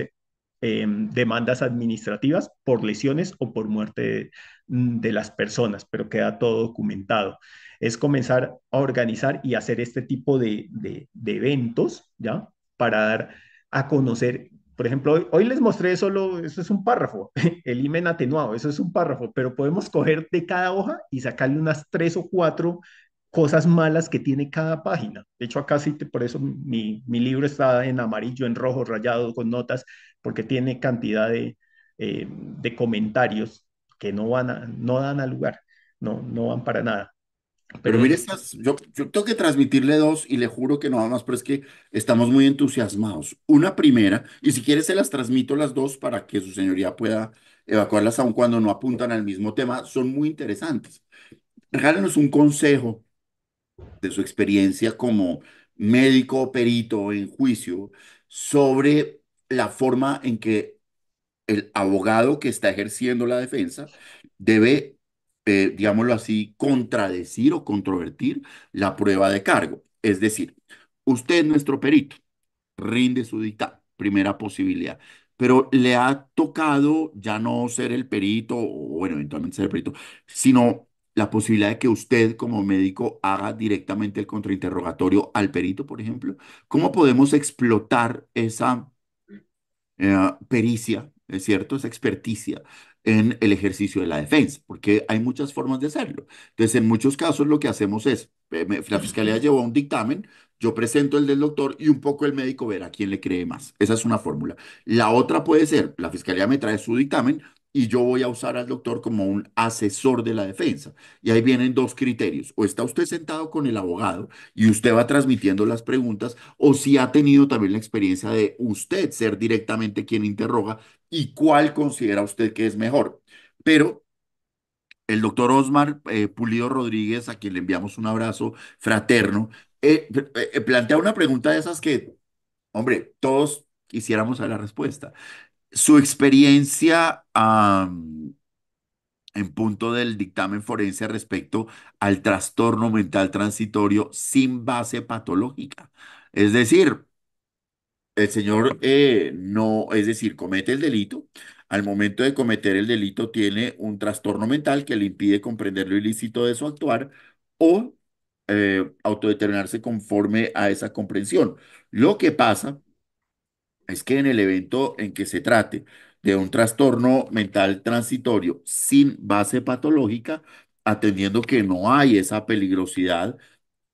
volviéndose Em, demandas administrativas por lesiones o por muerte de, las personas, pero queda todo documentado. Es comenzar a organizar y hacer este tipo de, de, eventos, ¿ya? Para dar a conocer por ejemplo, hoy, les mostré solo, eso es un párrafo, el himen atenuado, eso es un párrafo, pero podemos coger de cada hoja y sacarle unas tres o cuatro cosas malas que tiene cada página. De hecho, acá sí, te, por eso mi, mi, libro está en amarillo, en rojo, rayado, con notas, porque tiene cantidad de, eh, de comentarios que no, van a, no dan al lugar, no, no van para nada. Pero, mire, yo, yo tengo que transmitirle dos y le juro que no va más, pero es que estamos muy entusiasmados. Una primera, y si quiere se las transmito las dos para que su señoría pueda evacuarlas aun cuando no apuntan al mismo tema, son muy interesantes. Regálenos un consejo de su experiencia como médico perito en juicio sobre la forma en que el abogado que está ejerciendo la defensa debe, eh, digámoslo así, contradecir o controvertir la prueba de cargo. Es decir, usted, nuestro perito, rinde su dictamen, primera posibilidad, pero le ha tocado ya no ser el perito, o bueno, eventualmente ser el perito, sino la posibilidad de que usted como médico haga directamente el contrainterrogatorio al perito, por ejemplo? ¿Cómo podemos explotar esa eh, pericia, es cierto, esa experticia en el ejercicio de la defensa? Porque hay muchas formas de hacerlo. Entonces, en muchos casos lo que hacemos es, eh, la fiscalía llevó un dictamen, yo presento el del doctor y un poco el médico verá quién le cree más. Esa es una fórmula. La otra puede ser, la fiscalía me trae su dictamen, y yo voy a usar al doctor como un asesor de la defensa. Y ahí vienen dos criterios. O está usted sentado con el abogado y usted va transmitiendo las preguntas, o si ha tenido también la experiencia de usted ser directamente quien interroga y cuál considera usted que es mejor. Pero el doctor Osmar eh, Pulido Rodríguez, a quien le enviamos un abrazo fraterno, eh, eh, plantea una pregunta de esas que, hombre, todos quisiéramos saber la respuesta. Su experiencia en punto del dictamen forense respecto al trastorno mental transitorio sin base patológica. Es decir, el señor eh, no, es decir, comete el delito. Al momento de cometer el delito tiene un trastorno mental que le impide comprender lo ilícito de su actuar o eh, autodeterminarse conforme a esa comprensión. Lo que pasa es que en el evento en que se trate de un trastorno mental transitorio sin base patológica, atendiendo que no hay esa peligrosidad,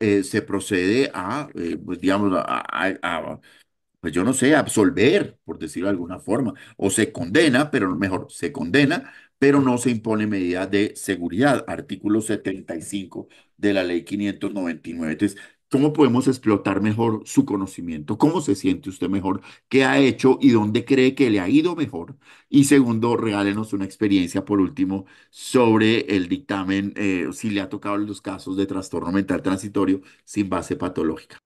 eh, se procede a, eh, pues digamos, a, pues yo no sé, absolver, por decirlo de alguna forma, o se condena, pero mejor, se condena, pero no se impone medida de seguridad, artículo 75 de la ley 599. ¿Cómo podemos explotar mejor su conocimiento? ¿Cómo se siente usted mejor? ¿Qué ha hecho y dónde cree que le ha ido mejor? Y segundo, regálenos una experiencia por último sobre el dictamen, eh, si le ha tocado los casos de trastorno mental transitorio sin base patológica.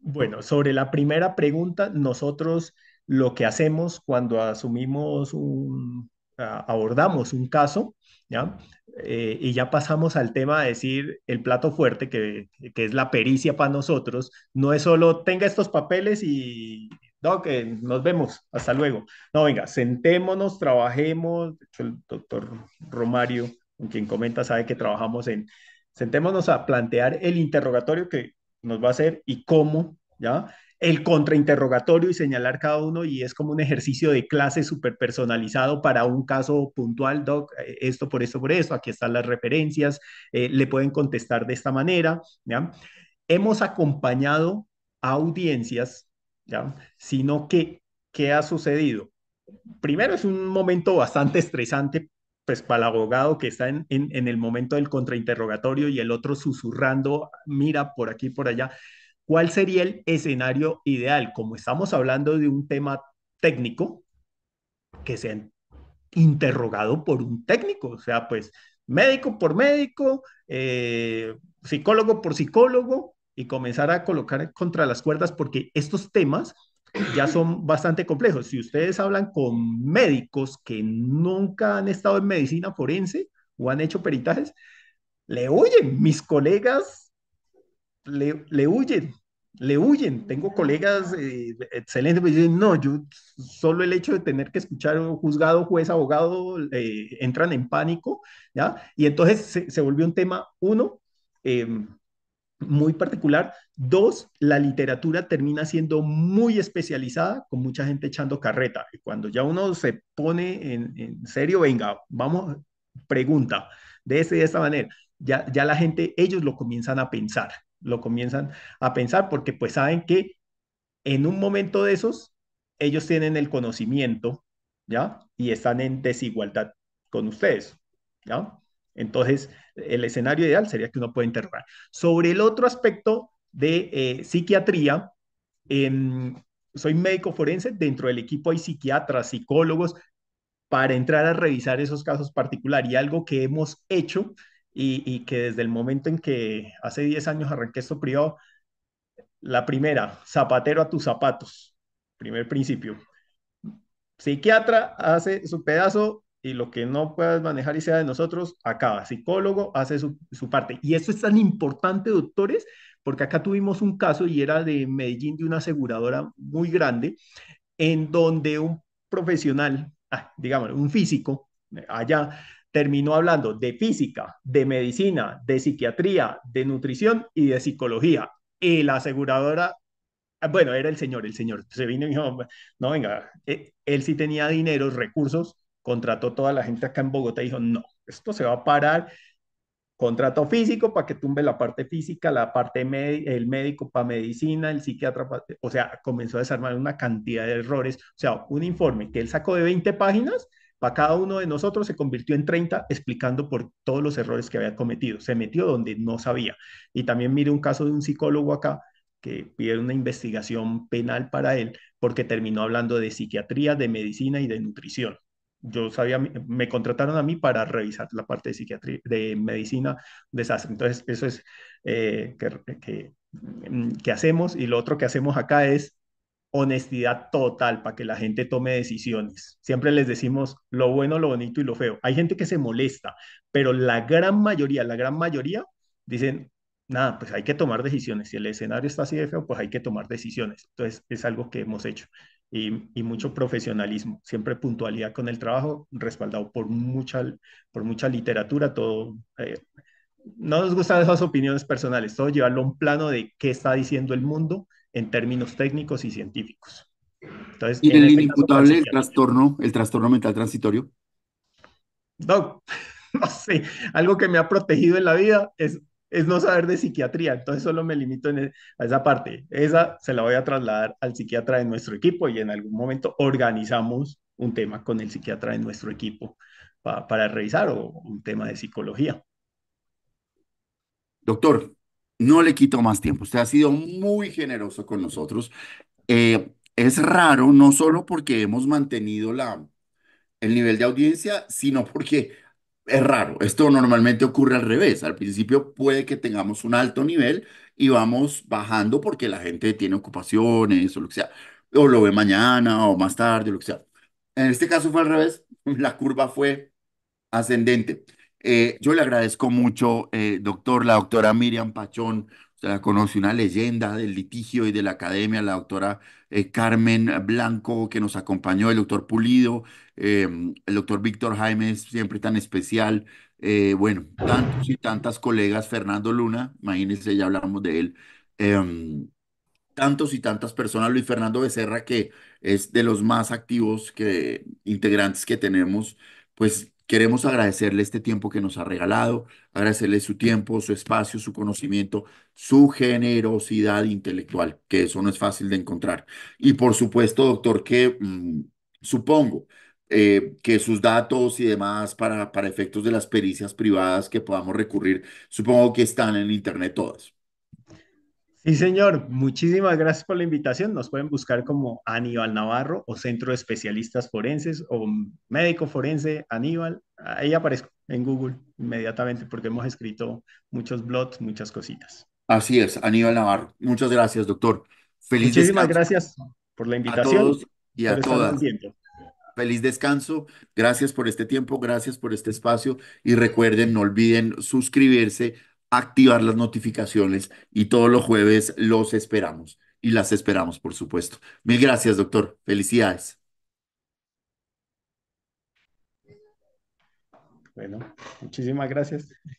Bueno, sobre la primera pregunta, nosotros lo que hacemos cuando asumimos un, abordamos un caso ¿ya? Eh, y ya pasamos al tema de decir el plato fuerte, que, es la pericia para nosotros, no es solo tenga estos papeles y no, que eh, nos vemos, hasta luego. No, venga, sentémonos, trabajemos. De hecho, el doctor Romario, con quien comenta, sabe que trabajamos en, sentémonos a plantear el interrogatorio que nos va a hacer y cómo, ¿ya? el contrainterrogatorio y señalar cada uno y es como un ejercicio de clase súper personalizado para un caso puntual, Doc, esto por esto por eso aquí están las referencias, eh, le pueden contestar de esta manera. ¿ya? Hemos acompañado audiencias, ¿ya? sino que, ¿qué ha sucedido? Primero es un momento bastante estresante pues para el abogado que está en, el momento del contrainterrogatorio y el otro susurrando, mira por aquí, por allá, ¿Cuál sería el escenario ideal? Como estamos hablando de un tema técnico, que sean interrogado por un técnico, o sea, pues médico por médico, eh, psicólogo por psicólogo, y comenzar a colocar contra las cuerdas porque estos temas ya son bastante complejos. Si ustedes hablan con médicos que nunca han estado en medicina forense o han hecho peritajes, le oyen, mis colegas le, huyen, le huyen. Tengo colegas eh, excelentes, que dicen, no, yo solo el hecho de tener que escuchar un juzgado, juez, abogado, eh, entran en pánico, ¿ya? Y entonces se, volvió un tema, uno, em, muy particular. Dos, la literatura termina siendo muy especializada, con mucha gente echando carreta. Y cuando ya uno se pone en, en serio, venga, vamos, pregunta, de ese de esta manera, ya, ya la gente, ellos lo comienzan a pensar lo comienzan a pensar porque pues saben que en un momento de esos ellos tienen el conocimiento, ¿ya? Y están en desigualdad con ustedes, ¿ya? Entonces, el escenario ideal sería que uno pueda interrogar. Sobre el otro aspecto de eh, psiquiatría, em, soy médico forense, dentro del equipo hay psiquiatras, psicólogos, para entrar a revisar esos casos particulares. Y algo que hemos hecho y, que desde el momento en que hace 10 años arranqué esto privado, la primera, zapatero a tus zapatos, primer principio. Psiquiatra hace su pedazo y lo que no puedas manejar y sea de nosotros, acaba. Psicólogo hace su, parte. Y esto es tan importante, doctores, porque acá tuvimos un caso y era de Medellín, de una aseguradora muy grande, en donde un profesional, ah, digamos, un físico, eh, allá terminó hablando de física, de medicina, de psiquiatría, de nutrición y de psicología. Y la aseguradora, ah, bueno, era el señor, el señor se vino y dijo, no, venga, eh, él sí tenía dinero, recursos, contrató toda la gente acá en Bogotá y dijo, no, esto se va a parar. Contrato físico para que tumbe la parte física, la parte el médico para medicina, el psiquiatra, o sea, comenzó a desarmar una cantidad de errores. O sea, un informe que él sacó de 20 páginas, para cada uno de nosotros se convirtió en 30 explicando por todos los errores que había cometido. Se metió donde no sabía. Y también mire un caso de un psicólogo acá que pidió una investigación penal para él porque terminó hablando de psiquiatría, de medicina y de nutrición. Yo sabía, me contrataron a mí para revisar la parte de psiquiatría, de medicina, desastre. Entonces, eso es eh, mm, que hacemos. Y lo otro que hacemos acá es honestidad total para que la gente tome decisiones. Siempre les decimos lo bueno, lo bonito y lo feo. Hay gente que se molesta, pero la gran mayoría, la gran mayoría dicen, nada, pues hay que tomar decisiones. Si el escenario está así de feo, pues hay que tomar decisiones. Entonces, es algo que hemos hecho. Y, mucho profesionalismo, siempre puntualidad con el trabajo, respaldado por mucha, por mucha literatura, todo. Eh, no nos gustan esas opiniones personales, todo llevarlo a un plano de qué está diciendo el mundo, en términos técnicos y científicos. ¿Y en este el inimputable trastorno, el trastorno mental transitorio? No, no sé, algo que me ha protegido en la vida es, no saber de psiquiatría, entonces solo me limito e, a esa parte. Esa se la voy a trasladar al psiquiatra de nuestro equipo y en algún momento organizamos un tema con el psiquiatra de nuestro equipo para revisar o un tema de psicología. Doctor, no le quito más tiempo. Usted ha sido muy generoso con nosotros. Eh, es raro, no solo porque hemos mantenido la, el nivel de audiencia, sino porque es raro. Esto normalmente ocurre al revés. Al principio puede que tengamos un alto nivel y vamos bajando porque la gente tiene ocupaciones o lo que sea, o lo ve mañana o más tarde, o lo que sea. En este caso fue al revés. La curva fue ascendente. Eh, yo le agradezco mucho, eh, doctor, la doctora Miriam Pachón, usted la conoce, una leyenda del litigio y de la academia, la doctora eh, Carmen Blanco, que nos acompañó, el doctor Pulido, em, el doctor Víctor Jaime, siempre tan especial. bueno, tantos y tantas colegas, Fernando Luna, imagínense, ya hablamos de él. Em, tantos y tantas personas, Luis Fernando Becerra, que es de los más activos que, integrantes que tenemos, pues Queremos agradecerle este tiempo que nos ha regalado, agradecerle su tiempo, su espacio, su conocimiento, su generosidad intelectual, que eso no es fácil de encontrar. Y por supuesto, doctor, que mm, supongo eh, que sus datos y demás para, para efectos de las pericias privadas que podamos recurrir, supongo que están en Internet todas. Sí, señor, muchísimas gracias por la invitación. Nos pueden buscar como Aníbal Navarro o Centro de Especialistas Forenses o Médico Forense Aníbal. Ahí aparezco en Google inmediatamente porque hemos escrito muchos blogs, muchas cositas. Así es, Aníbal Navarro. Muchas gracias, doctor. Feliz muchísimas gracias por la invitación. A todos y a todas. Feliz descanso. Gracias por este tiempo, gracias por este espacio y recuerden, no olviden suscribirse activar las notificaciones y todos los jueves los esperamos y las esperamos, por supuesto. Mil gracias, doctor. Felicidades. Bueno, muchísimas gracias.